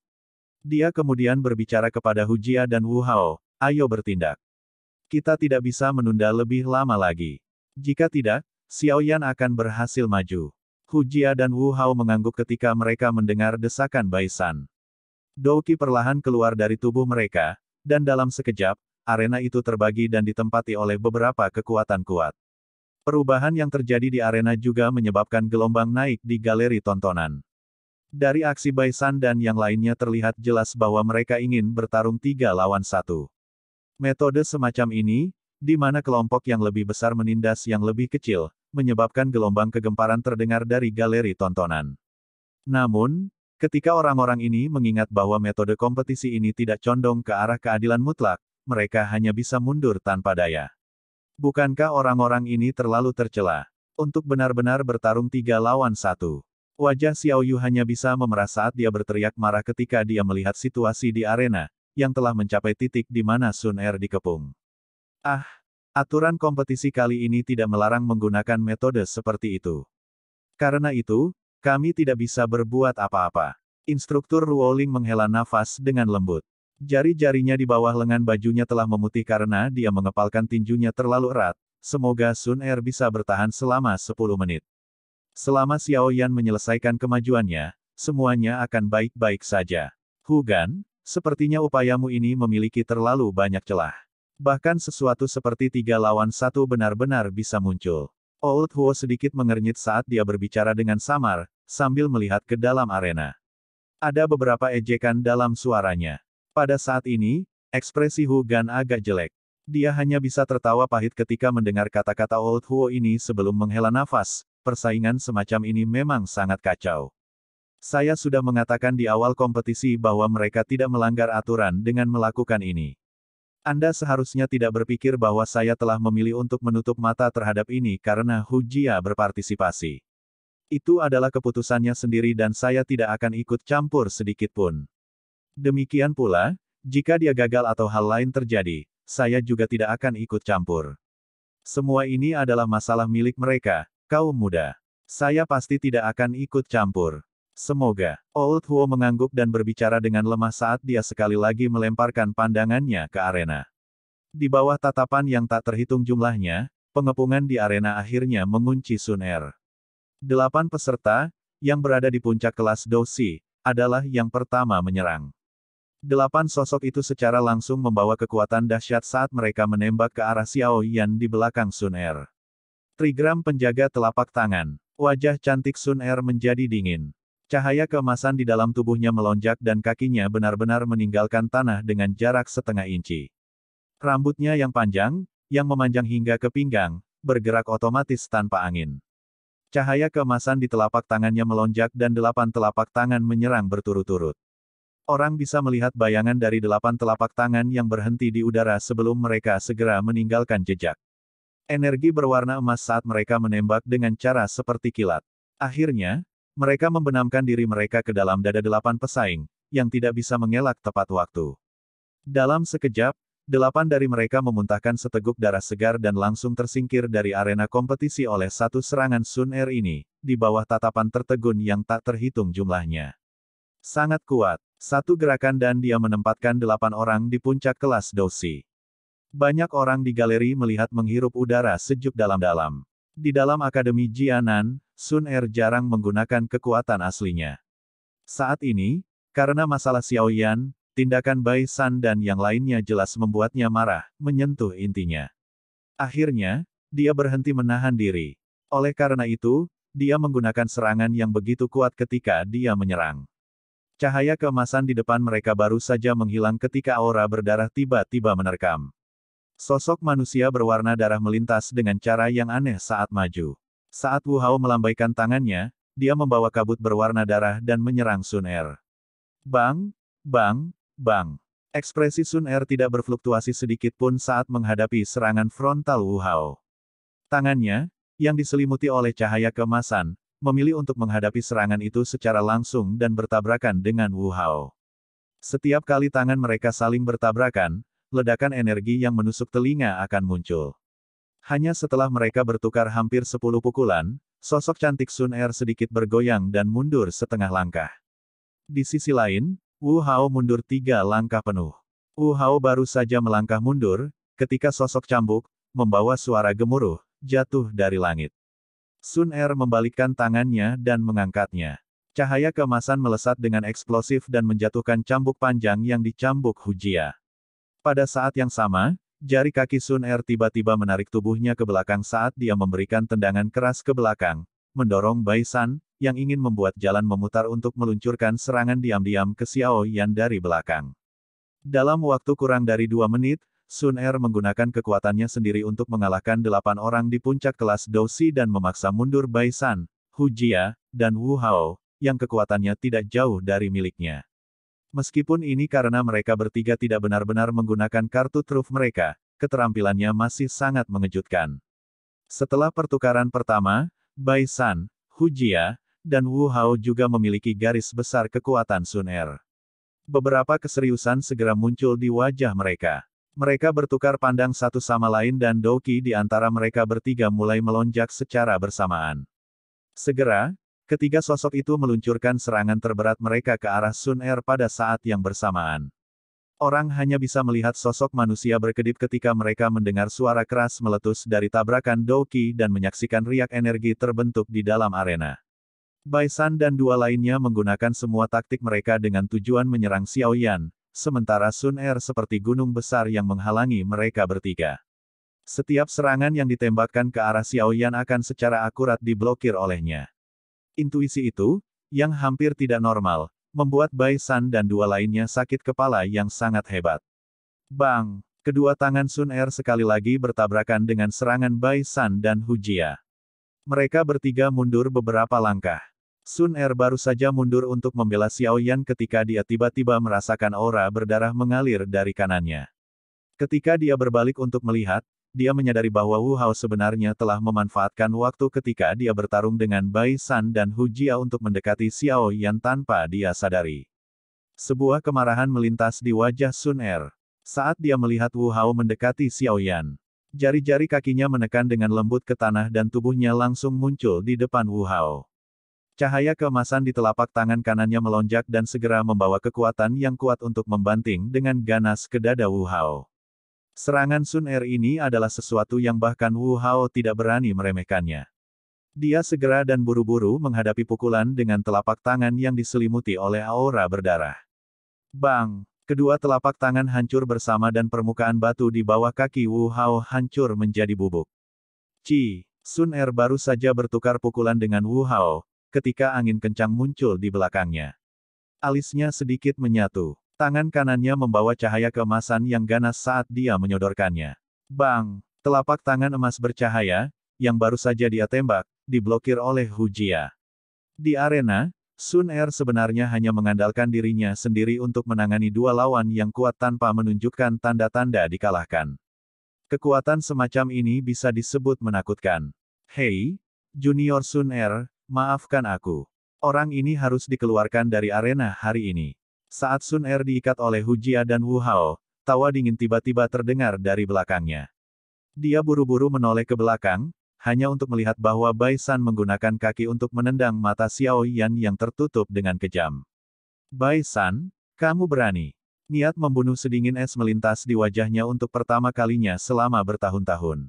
Speaker 1: Dia kemudian berbicara kepada Hu Jia dan Wu Hao, ayo bertindak. Kita tidak bisa menunda lebih lama lagi. Jika tidak, Xiao Yan akan berhasil maju. Hu Jia dan Wu Hao mengangguk ketika mereka mendengar desakan Baisan. Qi perlahan keluar dari tubuh mereka, dan dalam sekejap, arena itu terbagi dan ditempati oleh beberapa kekuatan kuat. Perubahan yang terjadi di arena juga menyebabkan gelombang naik di galeri tontonan. Dari aksi Baisan dan yang lainnya terlihat jelas bahwa mereka ingin bertarung tiga lawan satu. Metode semacam ini, di mana kelompok yang lebih besar menindas yang lebih kecil, menyebabkan gelombang kegemparan terdengar dari galeri tontonan. Namun, ketika orang-orang ini mengingat bahwa metode kompetisi ini tidak condong ke arah keadilan mutlak, mereka hanya bisa mundur tanpa daya. Bukankah orang-orang ini terlalu tercela untuk benar-benar bertarung tiga lawan satu? Wajah Xiao Yu hanya bisa memerah saat dia berteriak marah ketika dia melihat situasi di arena, yang telah mencapai titik di mana Sun Er dikepung. Ah, Aturan kompetisi kali ini tidak melarang menggunakan metode seperti itu. Karena itu, kami tidak bisa berbuat apa-apa. Instruktur Ruoling menghela nafas dengan lembut. Jari-jarinya di bawah lengan bajunya telah memutih karena dia mengepalkan tinjunya terlalu erat. Semoga Sun Er bisa bertahan selama 10 menit. Selama Xiao Yan menyelesaikan kemajuannya, semuanya akan baik-baik saja. Hugan, sepertinya upayamu ini memiliki terlalu banyak celah. Bahkan sesuatu seperti tiga lawan satu benar-benar bisa muncul. Old Huo sedikit mengernyit saat dia berbicara dengan samar, sambil melihat ke dalam arena. Ada beberapa ejekan dalam suaranya. Pada saat ini, ekspresi Hu Gan agak jelek. Dia hanya bisa tertawa pahit ketika mendengar kata-kata Old Huo ini sebelum menghela nafas, persaingan semacam ini memang sangat kacau. Saya sudah mengatakan di awal kompetisi bahwa mereka tidak melanggar aturan dengan melakukan ini. Anda seharusnya tidak berpikir bahwa saya telah memilih untuk menutup mata terhadap ini karena Hu Jia berpartisipasi. Itu adalah keputusannya sendiri dan saya tidak akan ikut campur sedikitpun. Demikian pula, jika dia gagal atau hal lain terjadi, saya juga tidak akan ikut campur. Semua ini adalah masalah milik mereka, kaum muda. Saya pasti tidak akan ikut campur. Semoga, Old Huo mengangguk dan berbicara dengan lemah saat dia sekali lagi melemparkan pandangannya ke arena. Di bawah tatapan yang tak terhitung jumlahnya, pengepungan di arena akhirnya mengunci Sun Er. Delapan peserta, yang berada di puncak kelas Dosi, adalah yang pertama menyerang. Delapan sosok itu secara langsung membawa kekuatan dahsyat saat mereka menembak ke arah Xiao Yan di belakang Sun Er. Trigram penjaga telapak tangan. Wajah cantik Sun Er menjadi dingin. Cahaya keemasan di dalam tubuhnya melonjak dan kakinya benar-benar meninggalkan tanah dengan jarak setengah inci. Rambutnya yang panjang, yang memanjang hingga ke pinggang, bergerak otomatis tanpa angin. Cahaya keemasan di telapak tangannya melonjak dan delapan telapak tangan menyerang berturut-turut. Orang bisa melihat bayangan dari delapan telapak tangan yang berhenti di udara sebelum mereka segera meninggalkan jejak. Energi berwarna emas saat mereka menembak dengan cara seperti kilat. Akhirnya, mereka membenamkan diri mereka ke dalam dada delapan pesaing, yang tidak bisa mengelak tepat waktu. Dalam sekejap, delapan dari mereka memuntahkan seteguk darah segar dan langsung tersingkir dari arena kompetisi oleh satu serangan Sun Er ini, di bawah tatapan tertegun yang tak terhitung jumlahnya. Sangat kuat, satu gerakan dan dia menempatkan delapan orang di puncak kelas dosi. Banyak orang di galeri melihat menghirup udara sejuk dalam-dalam. Di dalam Akademi Jianan, Sun Er jarang menggunakan kekuatan aslinya. Saat ini, karena masalah Xiao Yan, tindakan Bai San dan yang lainnya jelas membuatnya marah, menyentuh intinya. Akhirnya, dia berhenti menahan diri. Oleh karena itu, dia menggunakan serangan yang begitu kuat ketika dia menyerang. Cahaya keemasan di depan mereka baru saja menghilang ketika aura berdarah tiba-tiba menerkam. Sosok manusia berwarna darah melintas dengan cara yang aneh saat maju. Saat Wu Hao melambaikan tangannya, dia membawa kabut berwarna darah dan menyerang Sun Er. Bang, bang, bang. Ekspresi Sun Er tidak berfluktuasi sedikit pun saat menghadapi serangan frontal Wu Hao. Tangannya, yang diselimuti oleh cahaya kemasan, memilih untuk menghadapi serangan itu secara langsung dan bertabrakan dengan Wu Hao. Setiap kali tangan mereka saling bertabrakan, ledakan energi yang menusuk telinga akan muncul. Hanya setelah mereka bertukar hampir sepuluh pukulan, sosok cantik Sun Er sedikit bergoyang dan mundur setengah langkah. Di sisi lain, Wu Hao mundur tiga langkah penuh. Wu Hao baru saja melangkah mundur, ketika sosok cambuk, membawa suara gemuruh, jatuh dari langit. Sun Er membalikkan tangannya dan mengangkatnya. Cahaya kemasan melesat dengan eksplosif dan menjatuhkan cambuk panjang yang dicambuk Hujia. Pada saat yang sama, Jari kaki Sun Er tiba-tiba menarik tubuhnya ke belakang saat dia memberikan tendangan keras ke belakang, mendorong Bai San, yang ingin membuat jalan memutar untuk meluncurkan serangan diam-diam ke Xiao Yan dari belakang. Dalam waktu kurang dari dua menit, Sun Er menggunakan kekuatannya sendiri untuk mengalahkan delapan orang di puncak kelas Dosi dan memaksa mundur Bai San, Hu Jia, dan Wu Hao, yang kekuatannya tidak jauh dari miliknya. Meskipun ini karena mereka bertiga tidak benar-benar menggunakan kartu truf mereka, keterampilannya masih sangat mengejutkan. Setelah pertukaran pertama, Bai San, Hu Jia, dan Wu Hao juga memiliki garis besar kekuatan Sun Er. Beberapa keseriusan segera muncul di wajah mereka. Mereka bertukar pandang satu sama lain dan Doki di antara mereka bertiga mulai melonjak secara bersamaan. Segera, Ketiga sosok itu meluncurkan serangan terberat mereka ke arah Sun Er pada saat yang bersamaan. Orang hanya bisa melihat sosok manusia berkedip ketika mereka mendengar suara keras meletus dari tabrakan Doki dan menyaksikan riak energi terbentuk di dalam arena. Bai San dan dua lainnya menggunakan semua taktik mereka dengan tujuan menyerang Xiao Yan, sementara Sun Er seperti gunung besar yang menghalangi mereka bertiga. Setiap serangan yang ditembakkan ke arah Xiao Yan akan secara akurat diblokir olehnya. Intuisi itu, yang hampir tidak normal, membuat Bai San dan dua lainnya sakit kepala yang sangat hebat. Bang! Kedua tangan Sun Er sekali lagi bertabrakan dengan serangan Bai San dan Hu Jia. Mereka bertiga mundur beberapa langkah. Sun Er baru saja mundur untuk membela Xiao Yan ketika dia tiba-tiba merasakan aura berdarah mengalir dari kanannya. Ketika dia berbalik untuk melihat, dia menyadari bahwa Wu Hao sebenarnya telah memanfaatkan waktu ketika dia bertarung dengan Bai San dan Hu Jia untuk mendekati Xiao Yan tanpa dia sadari. Sebuah kemarahan melintas di wajah Sun Er. Saat dia melihat Wu Hao mendekati Xiao Yan, jari-jari kakinya menekan dengan lembut ke tanah dan tubuhnya langsung muncul di depan Wu Hao. Cahaya keemasan di telapak tangan kanannya melonjak dan segera membawa kekuatan yang kuat untuk membanting dengan ganas ke dada Wu Hao. Serangan Sun Er ini adalah sesuatu yang bahkan Wu Hao tidak berani meremehkannya. Dia segera dan buru-buru menghadapi pukulan dengan telapak tangan yang diselimuti oleh aura berdarah. Bang! Kedua telapak tangan hancur bersama dan permukaan batu di bawah kaki Wu Hao hancur menjadi bubuk. Ci! Sun Er baru saja bertukar pukulan dengan Wu Hao, ketika angin kencang muncul di belakangnya. Alisnya sedikit menyatu. Tangan kanannya membawa cahaya kemasan yang ganas saat dia menyodorkannya. Bang! Telapak tangan emas bercahaya, yang baru saja dia tembak, diblokir oleh Hu Jia. Di arena, Sun Er sebenarnya hanya mengandalkan dirinya sendiri untuk menangani dua lawan yang kuat tanpa menunjukkan tanda-tanda dikalahkan. Kekuatan semacam ini bisa disebut menakutkan. Hei, Junior Sun Er, maafkan aku. Orang ini harus dikeluarkan dari arena hari ini. Saat Sun Er diikat oleh Hu Jia dan Wu Hao, tawa dingin tiba-tiba terdengar dari belakangnya. Dia buru-buru menoleh ke belakang, hanya untuk melihat bahwa Bai San menggunakan kaki untuk menendang mata Xiao Yan yang tertutup dengan kejam. Bai San, kamu berani. Niat membunuh sedingin es melintas di wajahnya untuk pertama kalinya selama bertahun-tahun.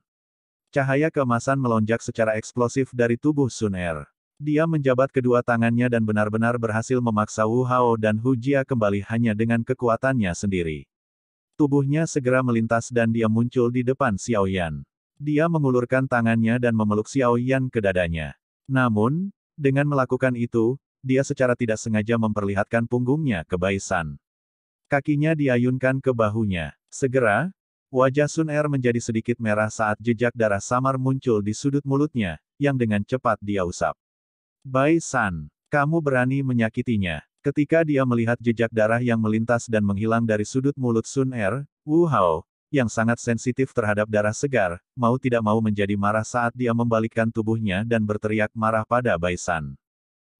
Speaker 1: Cahaya kemasan melonjak secara eksplosif dari tubuh Sun Er. Dia menjabat kedua tangannya dan benar-benar berhasil memaksa Wu Hao dan Hu Jia kembali hanya dengan kekuatannya sendiri. Tubuhnya segera melintas dan dia muncul di depan Xiao Yan. Dia mengulurkan tangannya dan memeluk Xiao Yan ke dadanya. Namun, dengan melakukan itu, dia secara tidak sengaja memperlihatkan punggungnya ke Baisan. Kakinya diayunkan ke bahunya. Segera, wajah Sun Er menjadi sedikit merah saat jejak darah samar muncul di sudut mulutnya, yang dengan cepat dia usap. Bai San, kamu berani menyakitinya. Ketika dia melihat jejak darah yang melintas dan menghilang dari sudut mulut Sun Er, Wu Hao, yang sangat sensitif terhadap darah segar, mau tidak mau menjadi marah saat dia membalikkan tubuhnya dan berteriak marah pada Baisan.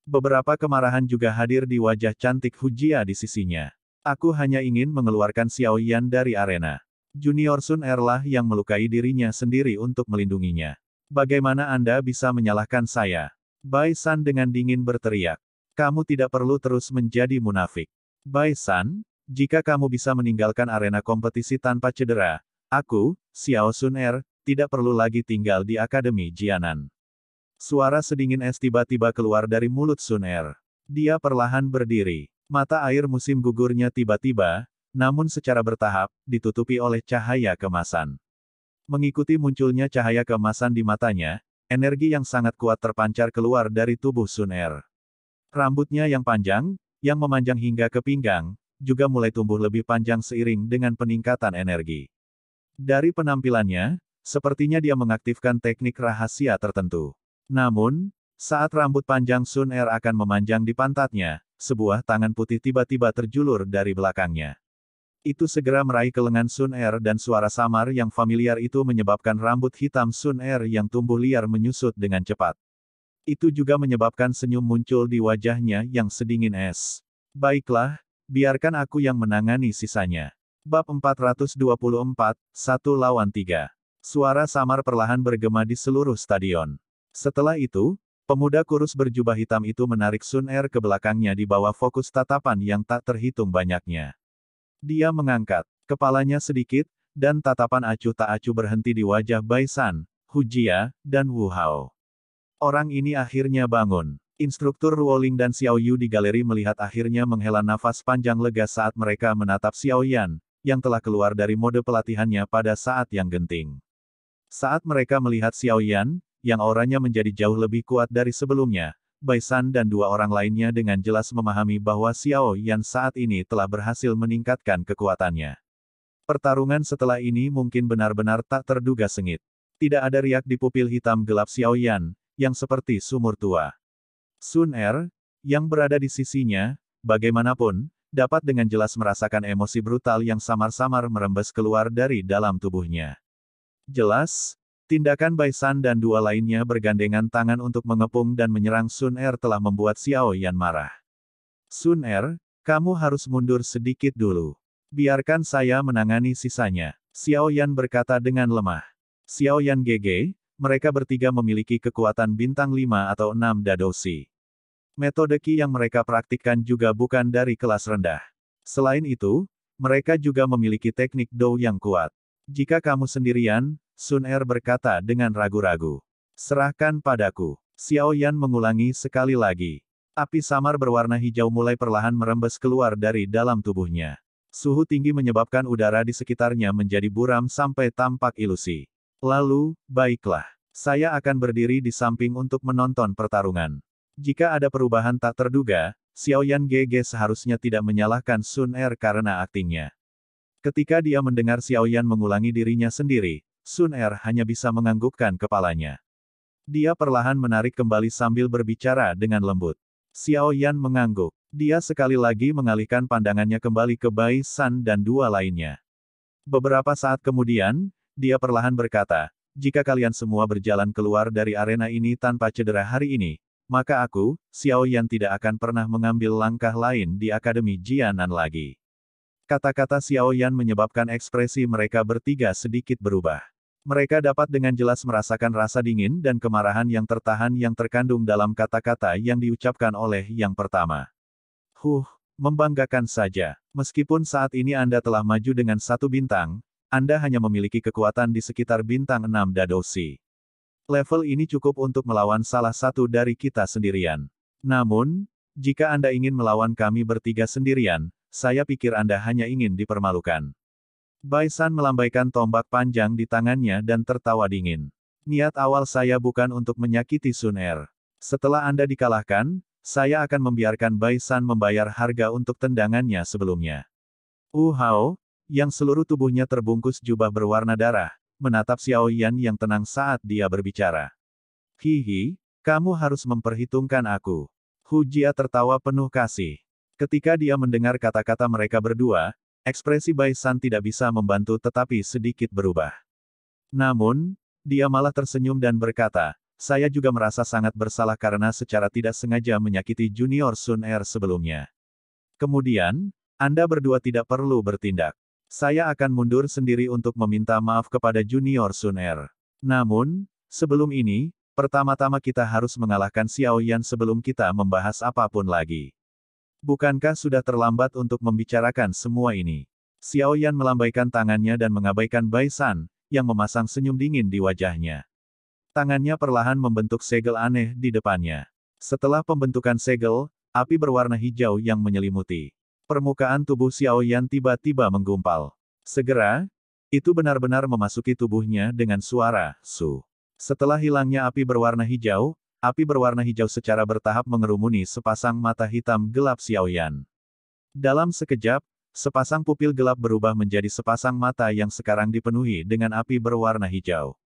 Speaker 1: Beberapa kemarahan juga hadir di wajah cantik Hu Jia di sisinya. Aku hanya ingin mengeluarkan Xiao Yan dari arena. Junior Sun Er lah yang melukai dirinya sendiri untuk melindunginya. Bagaimana Anda bisa menyalahkan saya? Bai San dengan dingin berteriak. Kamu tidak perlu terus menjadi munafik. Bai San, jika kamu bisa meninggalkan arena kompetisi tanpa cedera, aku, Xiao Sun Er, tidak perlu lagi tinggal di Akademi Jianan. Suara sedingin es tiba-tiba keluar dari mulut Sun Er. Dia perlahan berdiri. Mata air musim gugurnya tiba-tiba, namun secara bertahap, ditutupi oleh cahaya kemasan. Mengikuti munculnya cahaya kemasan di matanya, Energi yang sangat kuat terpancar keluar dari tubuh Sun Er. Rambutnya yang panjang, yang memanjang hingga ke pinggang, juga mulai tumbuh lebih panjang seiring dengan peningkatan energi. Dari penampilannya, sepertinya dia mengaktifkan teknik rahasia tertentu. Namun, saat rambut panjang Sun Er akan memanjang di pantatnya, sebuah tangan putih tiba-tiba terjulur dari belakangnya itu segera meraih ke lengan Sun Er dan suara samar yang familiar itu menyebabkan rambut hitam Sun Er yang tumbuh liar menyusut dengan cepat. Itu juga menyebabkan senyum muncul di wajahnya yang sedingin es. Baiklah, biarkan aku yang menangani sisanya. Bab 424, 1 lawan 3. Suara samar perlahan bergema di seluruh stadion. Setelah itu, Pemuda kurus berjubah hitam itu menarik Sun Er ke belakangnya di bawah fokus tatapan yang tak terhitung banyaknya. Dia mengangkat kepalanya sedikit, dan tatapan acuh tak acuh berhenti di wajah Bai Hujia, dan Wu Hao. Orang ini akhirnya bangun. Instruktur Ruoling dan Xiao Yu di galeri melihat akhirnya menghela nafas panjang lega saat mereka menatap Xiao Yan, yang telah keluar dari mode pelatihannya pada saat yang genting. Saat mereka melihat Xiao Yan, yang auranya menjadi jauh lebih kuat dari sebelumnya, Baisan dan dua orang lainnya dengan jelas memahami bahwa Xiao Yan saat ini telah berhasil meningkatkan kekuatannya. Pertarungan setelah ini mungkin benar-benar tak terduga sengit. Tidak ada riak di pupil hitam gelap Xiao Yan, yang seperti sumur tua. Sun Er, yang berada di sisinya, bagaimanapun, dapat dengan jelas merasakan emosi brutal yang samar-samar merembes keluar dari dalam tubuhnya. Jelas, Tindakan Bai San dan dua lainnya bergandengan tangan untuk mengepung dan menyerang Sun Er telah membuat Xiao Yan marah. Sun Er, kamu harus mundur sedikit dulu. Biarkan saya menangani sisanya. Xiao Yan berkata dengan lemah. Xiao Yan GG, mereka bertiga memiliki kekuatan bintang 5 atau 6 dadosi. Metode Qi yang mereka praktikkan juga bukan dari kelas rendah. Selain itu, mereka juga memiliki teknik Dou yang kuat. Jika kamu sendirian, Sun Er berkata dengan ragu-ragu. Serahkan padaku. Xiao Yan mengulangi sekali lagi. Api samar berwarna hijau mulai perlahan merembes keluar dari dalam tubuhnya. Suhu tinggi menyebabkan udara di sekitarnya menjadi buram sampai tampak ilusi. Lalu, baiklah. Saya akan berdiri di samping untuk menonton pertarungan. Jika ada perubahan tak terduga, Xiao Yan GG seharusnya tidak menyalahkan Sun Er karena aktingnya. Ketika dia mendengar Xiao Yan mengulangi dirinya sendiri, Sun Er hanya bisa menganggukkan kepalanya. Dia perlahan menarik kembali sambil berbicara dengan lembut. Xiao Yan mengangguk. Dia sekali lagi mengalihkan pandangannya kembali ke Bai San dan dua lainnya. Beberapa saat kemudian, dia perlahan berkata, jika kalian semua berjalan keluar dari arena ini tanpa cedera hari ini, maka aku, Xiao Yan tidak akan pernah mengambil langkah lain di Akademi Jianan lagi. Kata-kata Xiao Yan menyebabkan ekspresi mereka bertiga sedikit berubah. Mereka dapat dengan jelas merasakan rasa dingin dan kemarahan yang tertahan yang terkandung dalam kata-kata yang diucapkan oleh yang pertama. Huh, membanggakan saja. Meskipun saat ini Anda telah maju dengan satu bintang, Anda hanya memiliki kekuatan di sekitar bintang 6 Dadosi. Level ini cukup untuk melawan salah satu dari kita sendirian. Namun, jika Anda ingin melawan kami bertiga sendirian, saya pikir Anda hanya ingin dipermalukan. Baisan melambaikan tombak panjang di tangannya dan tertawa dingin. Niat awal saya bukan untuk menyakiti Sun Er. Setelah Anda dikalahkan, saya akan membiarkan Baisan membayar harga untuk tendangannya sebelumnya. U Hao, yang seluruh tubuhnya terbungkus jubah berwarna darah, menatap Xiao Yan yang tenang saat dia berbicara. Hihi, kamu harus memperhitungkan aku. Hu Jia tertawa penuh kasih. Ketika dia mendengar kata-kata mereka berdua, Ekspresi Bai San tidak bisa membantu tetapi sedikit berubah. Namun, dia malah tersenyum dan berkata, saya juga merasa sangat bersalah karena secara tidak sengaja menyakiti Junior Sun Er sebelumnya. Kemudian, Anda berdua tidak perlu bertindak. Saya akan mundur sendiri untuk meminta maaf kepada Junior Sun Er. Namun, sebelum ini, pertama-tama kita harus mengalahkan Xiao Yan sebelum kita membahas apapun lagi. Bukankah sudah terlambat untuk membicarakan semua ini? Xiao Yan melambaikan tangannya dan mengabaikan Bai San, yang memasang senyum dingin di wajahnya. Tangannya perlahan membentuk segel aneh di depannya. Setelah pembentukan segel, api berwarna hijau yang menyelimuti. Permukaan tubuh Xiao Yan tiba-tiba menggumpal. Segera, itu benar-benar memasuki tubuhnya dengan suara, su. Setelah hilangnya api berwarna hijau, api berwarna hijau secara bertahap mengerumuni sepasang mata hitam gelap Xiaoyan. Dalam sekejap, sepasang pupil gelap berubah menjadi sepasang mata yang sekarang dipenuhi dengan api berwarna hijau.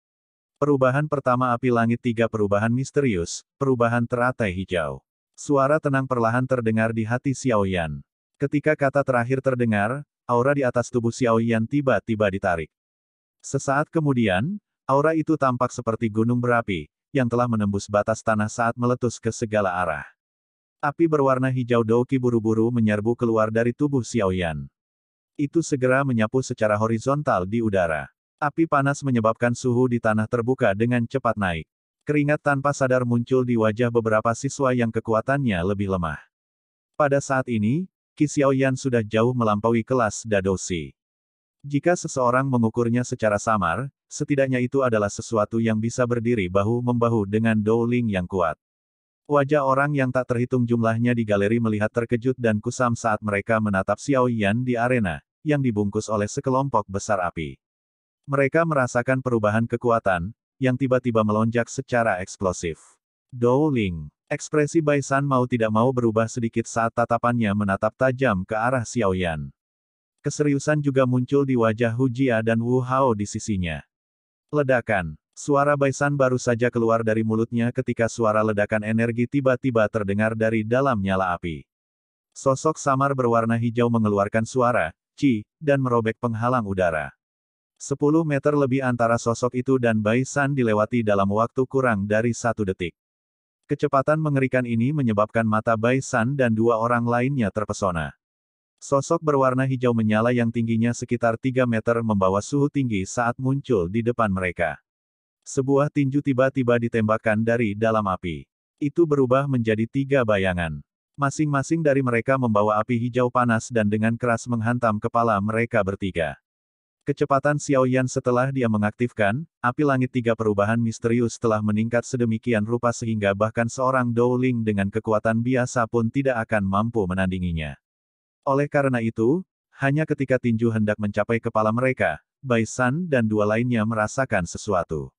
Speaker 1: Perubahan pertama api langit tiga perubahan misterius, perubahan teratai hijau. Suara tenang perlahan terdengar di hati Xiaoyan. Ketika kata terakhir terdengar, aura di atas tubuh Xiaoyan tiba-tiba ditarik. Sesaat kemudian, aura itu tampak seperti gunung berapi, yang telah menembus batas tanah saat meletus ke segala arah. Api berwarna hijau douki buru-buru menyerbu keluar dari tubuh Xiaoyan. Itu segera menyapu secara horizontal di udara. Api panas menyebabkan suhu di tanah terbuka dengan cepat naik. Keringat tanpa sadar muncul di wajah beberapa siswa yang kekuatannya lebih lemah. Pada saat ini, Qi Xiaoyan sudah jauh melampaui kelas Dadoshi. Jika seseorang mengukurnya secara samar, setidaknya itu adalah sesuatu yang bisa berdiri bahu-membahu dengan Dowling yang kuat. Wajah orang yang tak terhitung jumlahnya di galeri melihat terkejut dan kusam saat mereka menatap Xiao Yan di arena, yang dibungkus oleh sekelompok besar api. Mereka merasakan perubahan kekuatan, yang tiba-tiba melonjak secara eksplosif. Dou Ling, ekspresi Bai San mau tidak mau berubah sedikit saat tatapannya menatap tajam ke arah Xiao Yan. Keseriusan juga muncul di wajah Hu Jia dan Wu Hao di sisinya. Ledakan. Suara Baisan baru saja keluar dari mulutnya ketika suara ledakan energi tiba-tiba terdengar dari dalam nyala api. Sosok samar berwarna hijau mengeluarkan suara, ci, dan merobek penghalang udara. 10 meter lebih antara sosok itu dan Baisan dilewati dalam waktu kurang dari satu detik. Kecepatan mengerikan ini menyebabkan mata Baisan dan dua orang lainnya terpesona. Sosok berwarna hijau menyala yang tingginya sekitar 3 meter membawa suhu tinggi saat muncul di depan mereka. Sebuah tinju tiba-tiba ditembakkan dari dalam api. Itu berubah menjadi tiga bayangan. Masing-masing dari mereka membawa api hijau panas dan dengan keras menghantam kepala mereka bertiga. Kecepatan Xiao Yan setelah dia mengaktifkan, api langit tiga perubahan misterius telah meningkat sedemikian rupa sehingga bahkan seorang Dowling dengan kekuatan biasa pun tidak akan mampu menandinginya. Oleh karena itu, hanya ketika tinju hendak mencapai kepala mereka, Bai San dan dua lainnya merasakan sesuatu.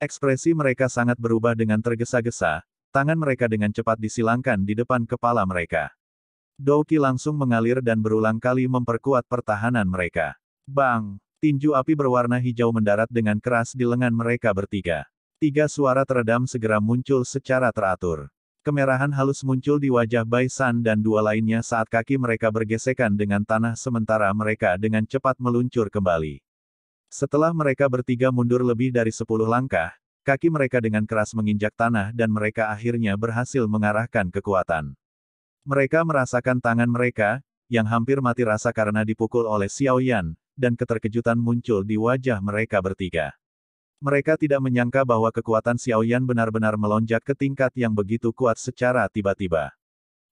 Speaker 1: Ekspresi mereka sangat berubah dengan tergesa-gesa, tangan mereka dengan cepat disilangkan di depan kepala mereka. Douki langsung mengalir dan berulang kali memperkuat pertahanan mereka. Bang! Tinju api berwarna hijau mendarat dengan keras di lengan mereka bertiga. Tiga suara teredam segera muncul secara teratur. Kemerahan halus muncul di wajah Bai San dan dua lainnya saat kaki mereka bergesekan dengan tanah sementara mereka dengan cepat meluncur kembali. Setelah mereka bertiga mundur lebih dari sepuluh langkah, kaki mereka dengan keras menginjak tanah dan mereka akhirnya berhasil mengarahkan kekuatan. Mereka merasakan tangan mereka, yang hampir mati rasa karena dipukul oleh Xiao Yan dan keterkejutan muncul di wajah mereka bertiga. Mereka tidak menyangka bahwa kekuatan Xiaoyan benar-benar melonjak ke tingkat yang begitu kuat secara tiba-tiba.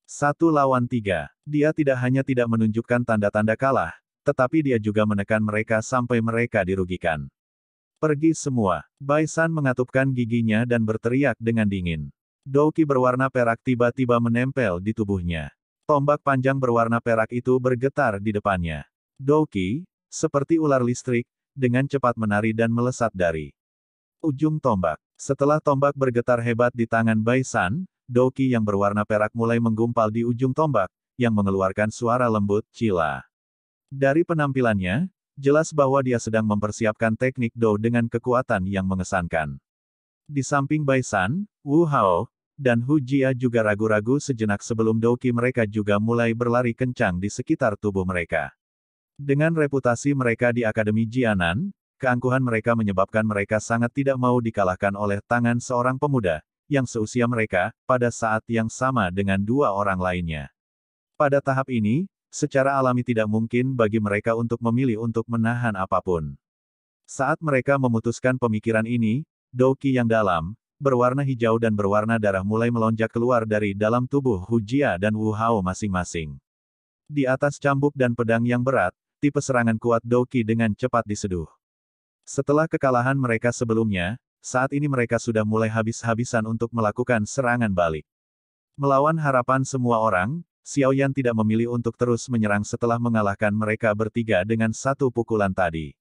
Speaker 1: Satu lawan tiga, dia tidak hanya tidak menunjukkan tanda-tanda kalah, tetapi dia juga menekan mereka sampai mereka dirugikan. Pergi semua, Bai San mengatupkan giginya dan berteriak dengan dingin. Douki berwarna perak tiba-tiba menempel di tubuhnya. Tombak panjang berwarna perak itu bergetar di depannya. Douki, seperti ular listrik, dengan cepat menari dan melesat dari Ujung tombak. Setelah tombak bergetar hebat di tangan Bai San, Doki yang berwarna perak mulai menggumpal di ujung tombak, yang mengeluarkan suara lembut, cila. Dari penampilannya, jelas bahwa dia sedang mempersiapkan teknik Do dengan kekuatan yang mengesankan. Di samping Bai San, Wu Hao, dan Hu Jia juga ragu-ragu sejenak sebelum Doki mereka juga mulai berlari kencang di sekitar tubuh mereka. Dengan reputasi mereka di Akademi Jianan, keangkuhan mereka menyebabkan mereka sangat tidak mau dikalahkan oleh tangan seorang pemuda, yang seusia mereka, pada saat yang sama dengan dua orang lainnya. Pada tahap ini, secara alami tidak mungkin bagi mereka untuk memilih untuk menahan apapun. Saat mereka memutuskan pemikiran ini, Doki yang dalam, berwarna hijau dan berwarna darah mulai melonjak keluar dari dalam tubuh Hujia dan Wu Hao masing-masing. Di atas cambuk dan pedang yang berat, tipe serangan kuat Doki dengan cepat diseduh. Setelah kekalahan mereka sebelumnya, saat ini mereka sudah mulai habis-habisan untuk melakukan serangan balik. Melawan harapan semua orang, Xiao Yan tidak memilih untuk terus menyerang setelah mengalahkan mereka bertiga dengan satu pukulan tadi.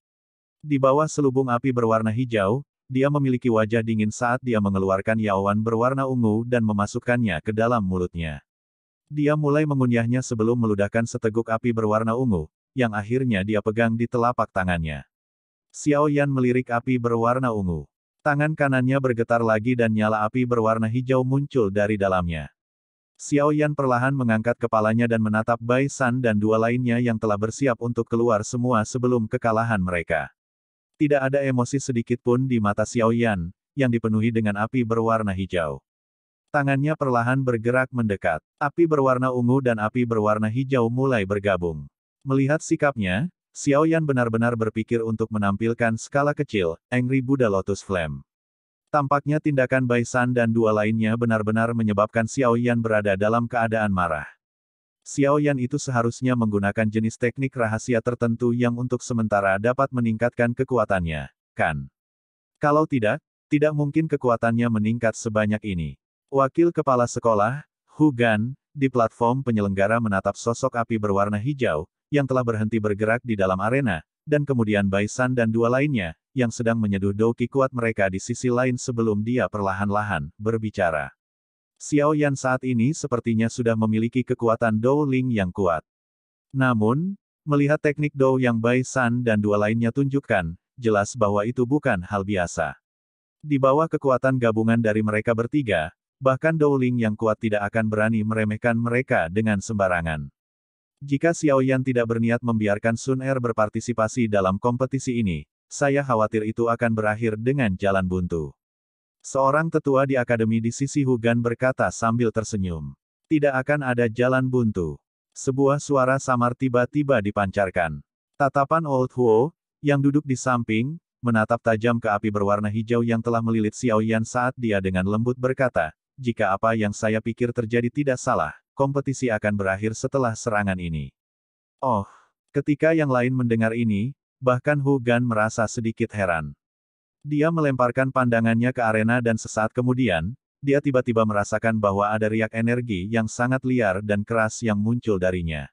Speaker 1: Di bawah selubung api berwarna hijau, dia memiliki wajah dingin saat dia mengeluarkan Yaowan berwarna ungu dan memasukkannya ke dalam mulutnya. Dia mulai mengunyahnya sebelum meludahkan seteguk api berwarna ungu, yang akhirnya dia pegang di telapak tangannya. Xiao Yan melirik api berwarna ungu. Tangan kanannya bergetar lagi dan nyala api berwarna hijau muncul dari dalamnya. Xiao Yan perlahan mengangkat kepalanya dan menatap Bai San dan dua lainnya yang telah bersiap untuk keluar semua sebelum kekalahan mereka. Tidak ada emosi sedikit pun di mata Xiao Yan, yang dipenuhi dengan api berwarna hijau. Tangannya perlahan bergerak mendekat. Api berwarna ungu dan api berwarna hijau mulai bergabung. Melihat sikapnya, Xiao Yan benar-benar berpikir untuk menampilkan skala kecil, Angry Buddha Lotus Flame. Tampaknya tindakan Bai San dan dua lainnya benar-benar menyebabkan Xiao Yan berada dalam keadaan marah. Xiao Yan itu seharusnya menggunakan jenis teknik rahasia tertentu yang untuk sementara dapat meningkatkan kekuatannya, kan? Kalau tidak, tidak mungkin kekuatannya meningkat sebanyak ini. Wakil Kepala Sekolah, Hu Gan, di platform penyelenggara menatap sosok api berwarna hijau, yang telah berhenti bergerak di dalam arena, dan kemudian Bai San dan dua lainnya, yang sedang menyeduh doki kuat mereka di sisi lain sebelum dia perlahan-lahan berbicara. Xiao Yan saat ini sepertinya sudah memiliki kekuatan Dou Ling yang kuat. Namun, melihat teknik Dou yang Bai San dan dua lainnya tunjukkan, jelas bahwa itu bukan hal biasa. Di bawah kekuatan gabungan dari mereka bertiga, bahkan Dou Ling yang kuat tidak akan berani meremehkan mereka dengan sembarangan. Jika Xiao Yan tidak berniat membiarkan Sun Er berpartisipasi dalam kompetisi ini, saya khawatir itu akan berakhir dengan jalan buntu. Seorang tetua di akademi di sisi Hugan berkata sambil tersenyum. Tidak akan ada jalan buntu. Sebuah suara samar tiba-tiba dipancarkan. Tatapan Old Huo, yang duduk di samping, menatap tajam ke api berwarna hijau yang telah melilit Xiao Yan saat dia dengan lembut berkata, jika apa yang saya pikir terjadi tidak salah, kompetisi akan berakhir setelah serangan ini. Oh, ketika yang lain mendengar ini, bahkan Hu Gan merasa sedikit heran. Dia melemparkan pandangannya ke arena dan sesaat kemudian, dia tiba-tiba merasakan bahwa ada riak energi yang sangat liar dan keras yang muncul darinya.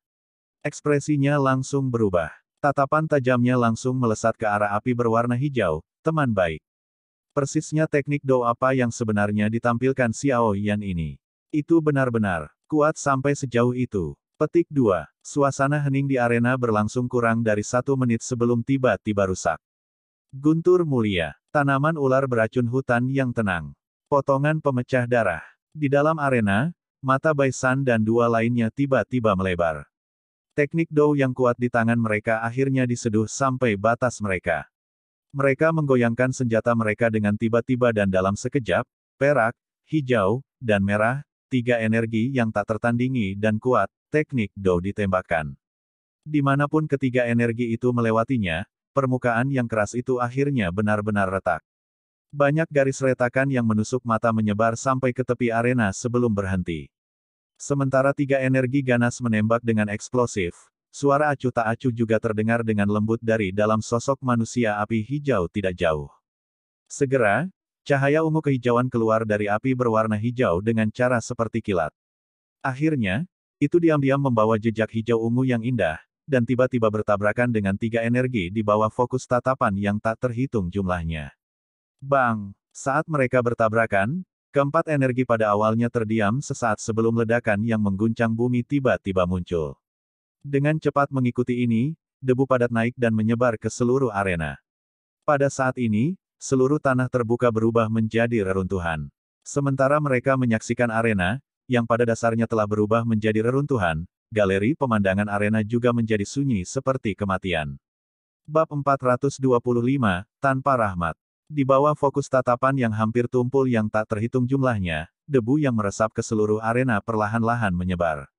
Speaker 1: Ekspresinya langsung berubah. Tatapan tajamnya langsung melesat ke arah api berwarna hijau, teman baik. Persisnya teknik do apa yang sebenarnya ditampilkan Xiao Yan ini. Itu benar-benar Kuat sampai sejauh itu. Petik 2. Suasana hening di arena berlangsung kurang dari satu menit sebelum tiba-tiba rusak. Guntur mulia. Tanaman ular beracun hutan yang tenang. Potongan pemecah darah. Di dalam arena, mata Baisan dan dua lainnya tiba-tiba melebar. Teknik Dou yang kuat di tangan mereka akhirnya diseduh sampai batas mereka. Mereka menggoyangkan senjata mereka dengan tiba-tiba dan dalam sekejap, perak, hijau, dan merah, tiga energi yang tak tertandingi dan kuat, teknik dou ditembakkan. Dimanapun ketiga energi itu melewatinya, permukaan yang keras itu akhirnya benar-benar retak. Banyak garis retakan yang menusuk mata menyebar sampai ke tepi arena sebelum berhenti. Sementara tiga energi ganas menembak dengan eksplosif, suara acuh tak acuh juga terdengar dengan lembut dari dalam sosok manusia api hijau tidak jauh. Segera, Cahaya ungu kehijauan keluar dari api berwarna hijau dengan cara seperti kilat. Akhirnya, itu diam-diam membawa jejak hijau ungu yang indah, dan tiba-tiba bertabrakan dengan tiga energi di bawah fokus tatapan yang tak terhitung jumlahnya. Bang! Saat mereka bertabrakan, keempat energi pada awalnya terdiam sesaat sebelum ledakan yang mengguncang bumi tiba-tiba muncul. Dengan cepat mengikuti ini, debu padat naik dan menyebar ke seluruh arena. Pada saat ini, seluruh tanah terbuka berubah menjadi reruntuhan. Sementara mereka menyaksikan arena, yang pada dasarnya telah berubah menjadi reruntuhan, galeri pemandangan arena juga menjadi sunyi seperti kematian. Bab 425, Tanpa Rahmat. Di bawah fokus tatapan yang hampir tumpul yang tak terhitung jumlahnya, debu yang meresap ke seluruh arena perlahan-lahan menyebar.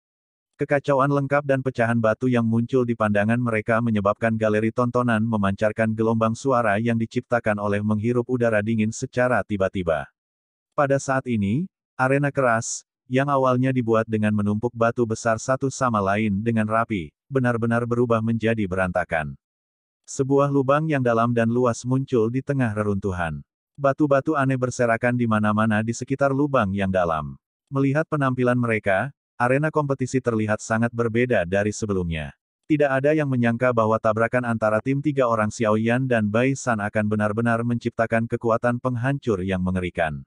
Speaker 1: Kekacauan lengkap dan pecahan batu yang muncul di pandangan mereka menyebabkan galeri tontonan memancarkan gelombang suara yang diciptakan oleh menghirup udara dingin secara tiba-tiba. Pada saat ini, arena keras, yang awalnya dibuat dengan menumpuk batu besar satu sama lain dengan rapi, benar-benar berubah menjadi berantakan. Sebuah lubang yang dalam dan luas muncul di tengah reruntuhan. Batu-batu aneh berserakan di mana-mana di sekitar lubang yang dalam. Melihat penampilan mereka, Arena kompetisi terlihat sangat berbeda dari sebelumnya. Tidak ada yang menyangka bahwa tabrakan antara tim tiga orang Xiao Yan dan Bai San akan benar-benar menciptakan kekuatan penghancur yang mengerikan.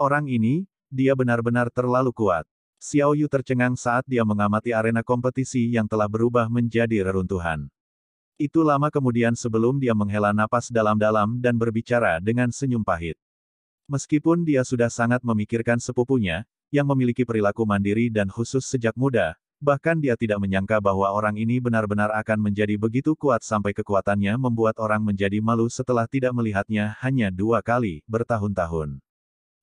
Speaker 1: Orang ini, dia benar-benar terlalu kuat. Xiao Yu tercengang saat dia mengamati arena kompetisi yang telah berubah menjadi reruntuhan. Itu lama kemudian sebelum dia menghela napas dalam-dalam dan berbicara dengan senyum pahit. Meskipun dia sudah sangat memikirkan sepupunya, yang memiliki perilaku mandiri dan khusus sejak muda, bahkan dia tidak menyangka bahwa orang ini benar-benar akan menjadi begitu kuat sampai kekuatannya membuat orang menjadi malu setelah tidak melihatnya hanya dua kali bertahun-tahun.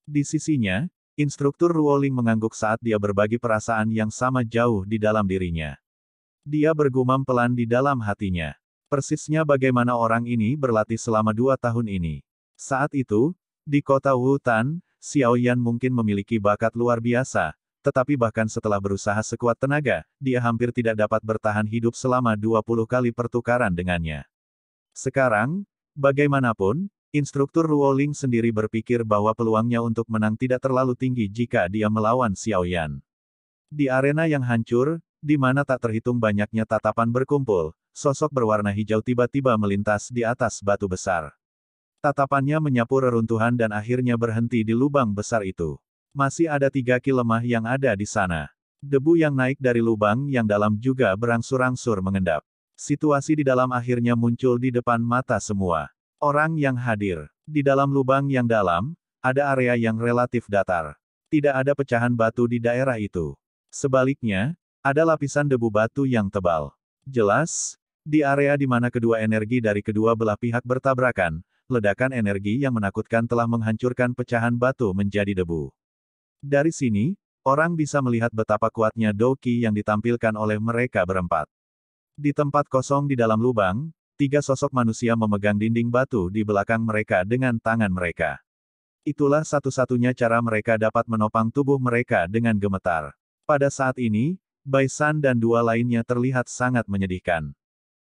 Speaker 1: Di sisinya, instruktur Ruoling mengangguk saat dia berbagi perasaan yang sama jauh di dalam dirinya. Dia bergumam pelan di dalam hatinya. Persisnya bagaimana orang ini berlatih selama dua tahun ini. Saat itu, di kota Wutan, Xiao Yan mungkin memiliki bakat luar biasa, tetapi bahkan setelah berusaha sekuat tenaga, dia hampir tidak dapat bertahan hidup selama 20 kali pertukaran dengannya. Sekarang, bagaimanapun, instruktur Ling sendiri berpikir bahwa peluangnya untuk menang tidak terlalu tinggi jika dia melawan Xiao Yan. Di arena yang hancur, di mana tak terhitung banyaknya tatapan berkumpul, sosok berwarna hijau tiba-tiba melintas di atas batu besar. Tatapannya menyapu reruntuhan dan akhirnya berhenti di lubang besar itu. Masih ada tiga kilemah yang ada di sana. Debu yang naik dari lubang yang dalam juga berangsur-angsur mengendap. Situasi di dalam akhirnya muncul di depan mata semua. Orang yang hadir. Di dalam lubang yang dalam, ada area yang relatif datar. Tidak ada pecahan batu di daerah itu. Sebaliknya, ada lapisan debu batu yang tebal. Jelas, di area di mana kedua energi dari kedua belah pihak bertabrakan, ledakan energi yang menakutkan telah menghancurkan pecahan batu menjadi debu. Dari sini, orang bisa melihat betapa kuatnya Doki yang ditampilkan oleh mereka berempat. Di tempat kosong di dalam lubang, tiga sosok manusia memegang dinding batu di belakang mereka dengan tangan mereka. Itulah satu-satunya cara mereka dapat menopang tubuh mereka dengan gemetar. Pada saat ini, Baisan dan dua lainnya terlihat sangat menyedihkan.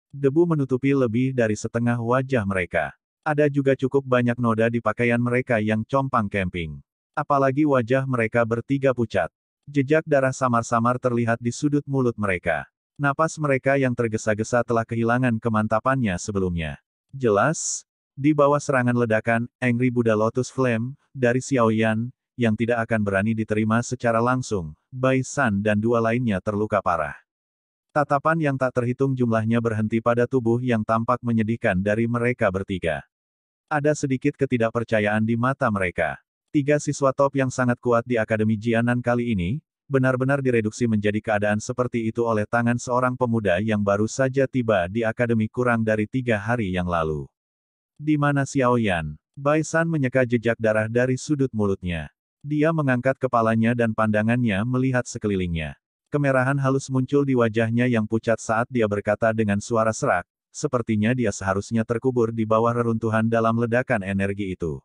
Speaker 1: Debu menutupi lebih dari setengah wajah mereka. Ada juga cukup banyak noda di pakaian mereka yang compang camping. Apalagi wajah mereka bertiga pucat. Jejak darah samar-samar terlihat di sudut mulut mereka. Napas mereka yang tergesa-gesa telah kehilangan kemantapannya sebelumnya. Jelas, di bawah serangan ledakan, Angry Buddha Lotus Flame, dari Xiaoyan, yang tidak akan berani diterima secara langsung, Bai San dan dua lainnya terluka parah. Tatapan yang tak terhitung jumlahnya berhenti pada tubuh yang tampak menyedihkan dari mereka bertiga. Ada sedikit ketidakpercayaan di mata mereka. Tiga siswa top yang sangat kuat di Akademi Jianan kali ini, benar-benar direduksi menjadi keadaan seperti itu oleh tangan seorang pemuda yang baru saja tiba di Akademi kurang dari tiga hari yang lalu. Di mana Xiao Yan, Bai San menyeka jejak darah dari sudut mulutnya. Dia mengangkat kepalanya dan pandangannya melihat sekelilingnya. Kemerahan halus muncul di wajahnya yang pucat saat dia berkata dengan suara serak, sepertinya dia seharusnya terkubur di bawah reruntuhan dalam ledakan energi itu.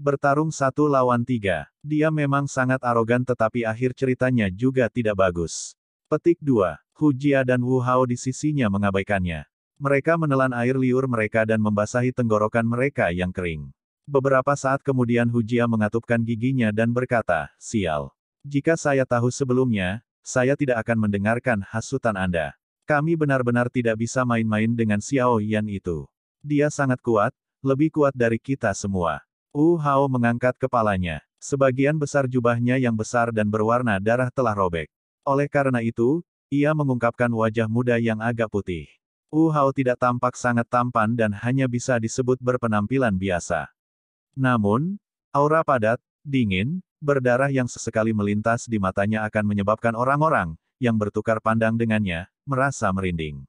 Speaker 1: Bertarung satu lawan tiga, dia memang sangat arogan tetapi akhir ceritanya juga tidak bagus. Petik dua, Hu Jia dan Wu Hao di sisinya mengabaikannya. Mereka menelan air liur mereka dan membasahi tenggorokan mereka yang kering. Beberapa saat kemudian Hu Jia mengatupkan giginya dan berkata, Sial. Jika saya tahu sebelumnya, saya tidak akan mendengarkan hasutan Anda. Kami benar-benar tidak bisa main-main dengan Xiao Yan itu. Dia sangat kuat, lebih kuat dari kita semua. Wu Hao mengangkat kepalanya. Sebagian besar jubahnya yang besar dan berwarna darah telah robek. Oleh karena itu, ia mengungkapkan wajah muda yang agak putih. Wu Hao tidak tampak sangat tampan dan hanya bisa disebut berpenampilan biasa. Namun, aura padat, dingin, berdarah yang sesekali melintas di matanya akan menyebabkan orang-orang yang bertukar pandang dengannya merasa merinding.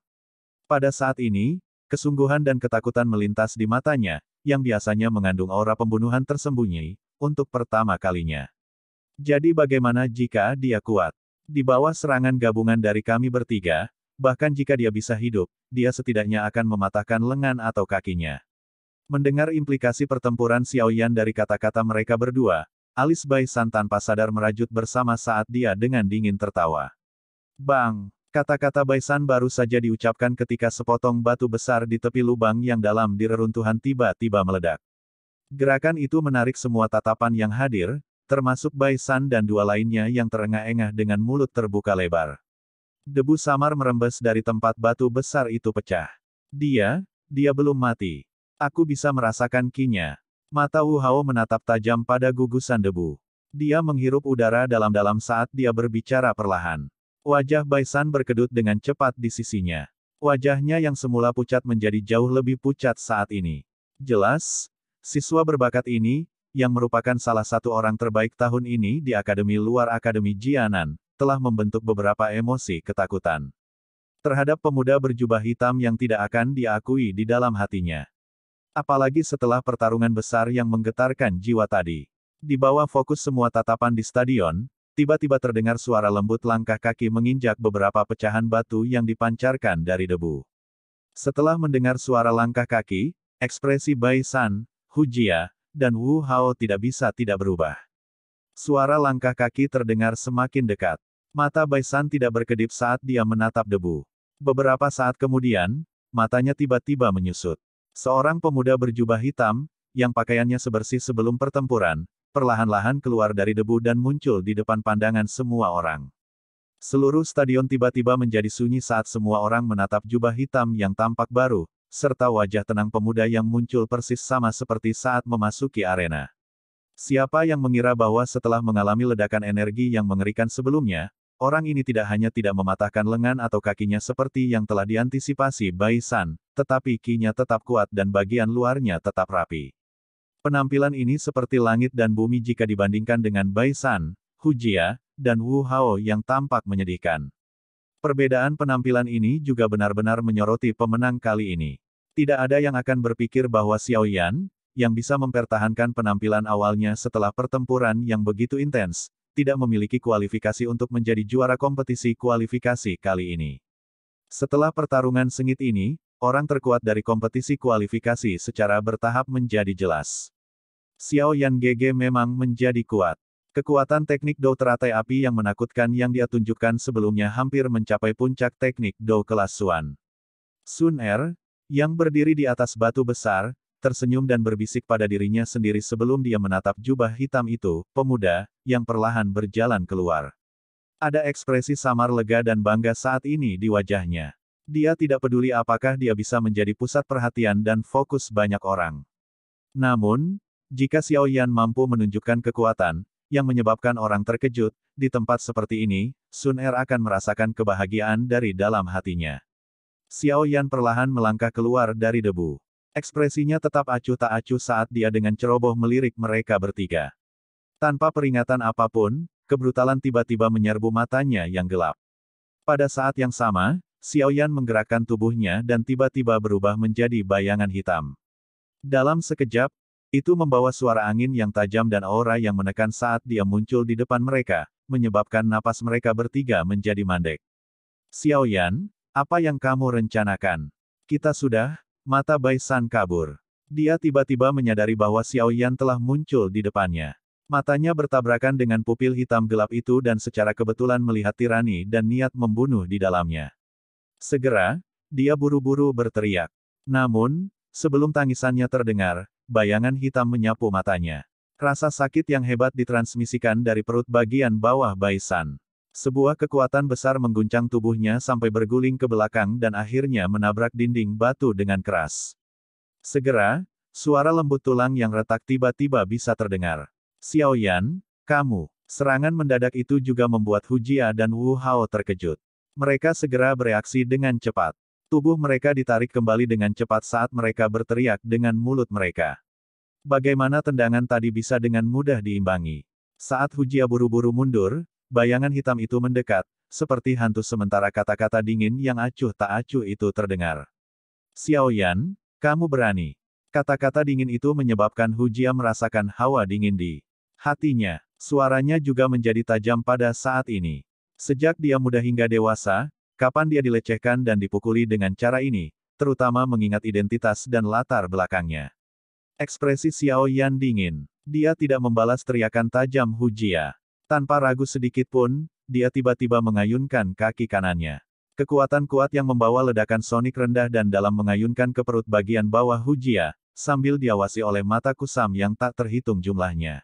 Speaker 1: Pada saat ini, kesungguhan dan ketakutan melintas di matanya, yang biasanya mengandung aura pembunuhan tersembunyi, untuk pertama kalinya. Jadi bagaimana jika dia kuat? Di bawah serangan gabungan dari kami bertiga, bahkan jika dia bisa hidup, dia setidaknya akan mematahkan lengan atau kakinya. Mendengar implikasi pertempuran Xiaoyan dari kata-kata mereka berdua, Alis Bai San tanpa sadar merajut bersama saat dia dengan dingin tertawa. Bang! Kata-kata Baisan baru saja diucapkan ketika sepotong batu besar di tepi lubang yang dalam di reruntuhan tiba-tiba meledak. Gerakan itu menarik semua tatapan yang hadir, termasuk Baisan dan dua lainnya yang terengah-engah dengan mulut terbuka lebar. Debu samar merembes dari tempat batu besar itu pecah. Dia, dia belum mati. Aku bisa merasakan kinya. Mata Wu Hao menatap tajam pada gugusan debu. Dia menghirup udara dalam-dalam saat dia berbicara perlahan. Wajah Baisan berkedut dengan cepat di sisinya. Wajahnya yang semula pucat menjadi jauh lebih pucat saat ini. Jelas, siswa berbakat ini, yang merupakan salah satu orang terbaik tahun ini di Akademi Luar Akademi Jianan, telah membentuk beberapa emosi ketakutan. Terhadap pemuda berjubah hitam yang tidak akan diakui di dalam hatinya. Apalagi setelah pertarungan besar yang menggetarkan jiwa tadi. Di bawah fokus semua tatapan di stadion, tiba-tiba terdengar suara lembut langkah kaki menginjak beberapa pecahan batu yang dipancarkan dari debu. Setelah mendengar suara langkah kaki, ekspresi Bai San, Hu Jia, dan Wu Hao tidak bisa tidak berubah. Suara langkah kaki terdengar semakin dekat. Mata Bai San tidak berkedip saat dia menatap debu. Beberapa saat kemudian, matanya tiba-tiba menyusut. Seorang pemuda berjubah hitam, yang pakaiannya sebersih sebelum pertempuran, perlahan-lahan keluar dari debu dan muncul di depan pandangan semua orang. Seluruh stadion tiba-tiba menjadi sunyi saat semua orang menatap jubah hitam yang tampak baru, serta wajah tenang pemuda yang muncul persis sama seperti saat memasuki arena. Siapa yang mengira bahwa setelah mengalami ledakan energi yang mengerikan sebelumnya, orang ini tidak hanya tidak mematahkan lengan atau kakinya seperti yang telah diantisipasi Bai San, tetapi kinya tetap kuat dan bagian luarnya tetap rapi. Penampilan ini seperti langit dan bumi jika dibandingkan dengan Bai San, Hu Jia, dan Wu Hao yang tampak menyedihkan. Perbedaan penampilan ini juga benar-benar menyoroti pemenang kali ini. Tidak ada yang akan berpikir bahwa Xiao Yan, yang bisa mempertahankan penampilan awalnya setelah pertempuran yang begitu intens, tidak memiliki kualifikasi untuk menjadi juara kompetisi kualifikasi kali ini. Setelah pertarungan sengit ini, orang terkuat dari kompetisi kualifikasi secara bertahap menjadi jelas. Xiao Yan GG memang menjadi kuat. Kekuatan teknik Dou teratai api yang menakutkan yang dia tunjukkan sebelumnya hampir mencapai puncak teknik Dou kelas Suan. Sun Er, yang berdiri di atas batu besar, tersenyum dan berbisik pada dirinya sendiri sebelum dia menatap jubah hitam itu, pemuda, yang perlahan berjalan keluar. Ada ekspresi samar lega dan bangga saat ini di wajahnya. Dia tidak peduli apakah dia bisa menjadi pusat perhatian dan fokus banyak orang. Namun, jika Xiao Yan mampu menunjukkan kekuatan, yang menyebabkan orang terkejut, di tempat seperti ini, Sun Er akan merasakan kebahagiaan dari dalam hatinya. Xiao Yan perlahan melangkah keluar dari debu. Ekspresinya tetap acuh tak acuh saat dia dengan ceroboh melirik mereka bertiga. Tanpa peringatan apapun, kebrutalan tiba-tiba menyerbu matanya yang gelap. Pada saat yang sama, Xiao Yan menggerakkan tubuhnya dan tiba-tiba berubah menjadi bayangan hitam. Dalam sekejap, itu membawa suara angin yang tajam dan aura yang menekan saat dia muncul di depan mereka, menyebabkan napas mereka bertiga menjadi mandek. Xiao Yan, apa yang kamu rencanakan? Kita sudah, mata Bai San kabur. Dia tiba-tiba menyadari bahwa Xiao Yan telah muncul di depannya. Matanya bertabrakan dengan pupil hitam gelap itu dan secara kebetulan melihat tirani dan niat membunuh di dalamnya. Segera, dia buru-buru berteriak. Namun, sebelum tangisannya terdengar, Bayangan hitam menyapu matanya. Rasa sakit yang hebat ditransmisikan dari perut bagian bawah Baisan. Sebuah kekuatan besar mengguncang tubuhnya sampai berguling ke belakang dan akhirnya menabrak dinding batu dengan keras. Segera, suara lembut tulang yang retak tiba-tiba bisa terdengar. Xiao Yan, kamu. Serangan mendadak itu juga membuat Hujia dan Wu Hao terkejut. Mereka segera bereaksi dengan cepat. Tubuh mereka ditarik kembali dengan cepat saat mereka berteriak dengan mulut mereka. Bagaimana tendangan tadi bisa dengan mudah diimbangi? Saat Hujia buru-buru mundur, bayangan hitam itu mendekat, seperti hantu sementara kata-kata dingin yang acuh tak acuh itu terdengar. Xiao Yan, kamu berani. Kata-kata dingin itu menyebabkan Hujia merasakan hawa dingin di hatinya. Suaranya juga menjadi tajam pada saat ini. Sejak dia muda hingga dewasa, Kapan dia dilecehkan dan dipukuli dengan cara ini, terutama mengingat identitas dan latar belakangnya. Ekspresi Xiao Yan dingin. Dia tidak membalas teriakan tajam Hu Jia. Tanpa ragu sedikit pun, dia tiba-tiba mengayunkan kaki kanannya. Kekuatan kuat yang membawa ledakan sonik rendah dan dalam mengayunkan ke perut bagian bawah Hu Jia, sambil diawasi oleh mata kusam yang tak terhitung jumlahnya.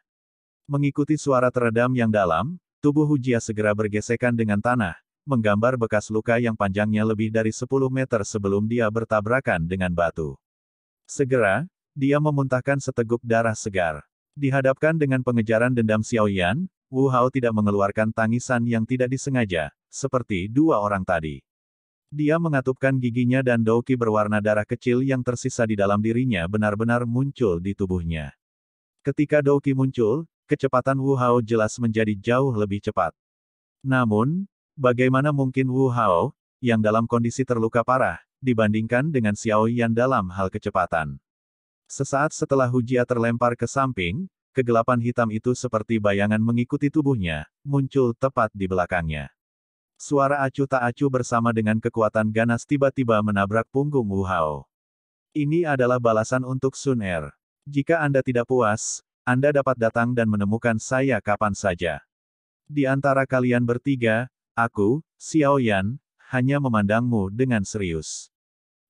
Speaker 1: Mengikuti suara teredam yang dalam, tubuh Hu Jia segera bergesekan dengan tanah, menggambar bekas luka yang panjangnya lebih dari 10 meter sebelum dia bertabrakan dengan batu. Segera, dia memuntahkan seteguk darah segar. Dihadapkan dengan pengejaran dendam Xiao Yan, Wu Hao tidak mengeluarkan tangisan yang tidak disengaja, seperti dua orang tadi. Dia mengatupkan giginya dan doki berwarna darah kecil yang tersisa di dalam dirinya benar-benar muncul di tubuhnya. Ketika doki muncul, kecepatan Wu Hao jelas menjadi jauh lebih cepat. Namun, Bagaimana mungkin Wu Hao, yang dalam kondisi terluka parah, dibandingkan dengan Xiao Yan dalam hal kecepatan? Sesaat setelah Hu Jia terlempar ke samping, kegelapan hitam itu seperti bayangan mengikuti tubuhnya, muncul tepat di belakangnya. Suara acuh tak acuh bersama dengan kekuatan ganas tiba-tiba menabrak punggung Wu Hao. Ini adalah balasan untuk Sun Er. Jika Anda tidak puas, anda dapat datang dan menemukan saya kapan saja. Di antara kalian bertiga, Aku, Xiao Yan, hanya memandangmu dengan serius.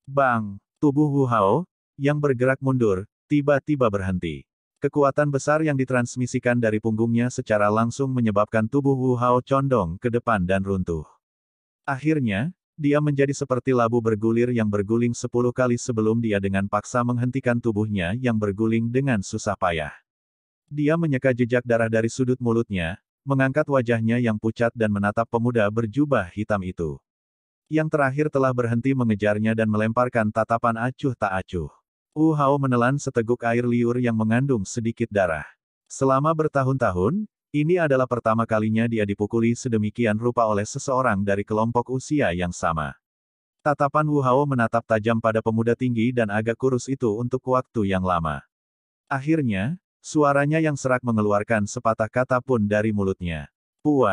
Speaker 1: Bang, tubuh Wu Hao, yang bergerak mundur, tiba-tiba berhenti. Kekuatan besar yang ditransmisikan dari punggungnya secara langsung menyebabkan tubuh Wu Hao condong ke depan dan runtuh. Akhirnya, dia menjadi seperti labu bergulir yang berguling sepuluh kali sebelum dia dengan paksa menghentikan tubuhnya yang berguling dengan susah payah. Dia menyeka jejak darah dari sudut mulutnya, mengangkat wajahnya yang pucat dan menatap pemuda berjubah hitam itu. Yang terakhir telah berhenti mengejarnya dan melemparkan tatapan acuh tak acuh. Wu Hao menelan seteguk air liur yang mengandung sedikit darah. Selama bertahun-tahun, ini adalah pertama kalinya dia dipukuli sedemikian rupa oleh seseorang dari kelompok usia yang sama. Tatapan Wu Hao menatap tajam pada pemuda tinggi dan agak kurus itu untuk waktu yang lama. Akhirnya, Suaranya yang serak mengeluarkan sepatah kata pun dari mulutnya. Puan.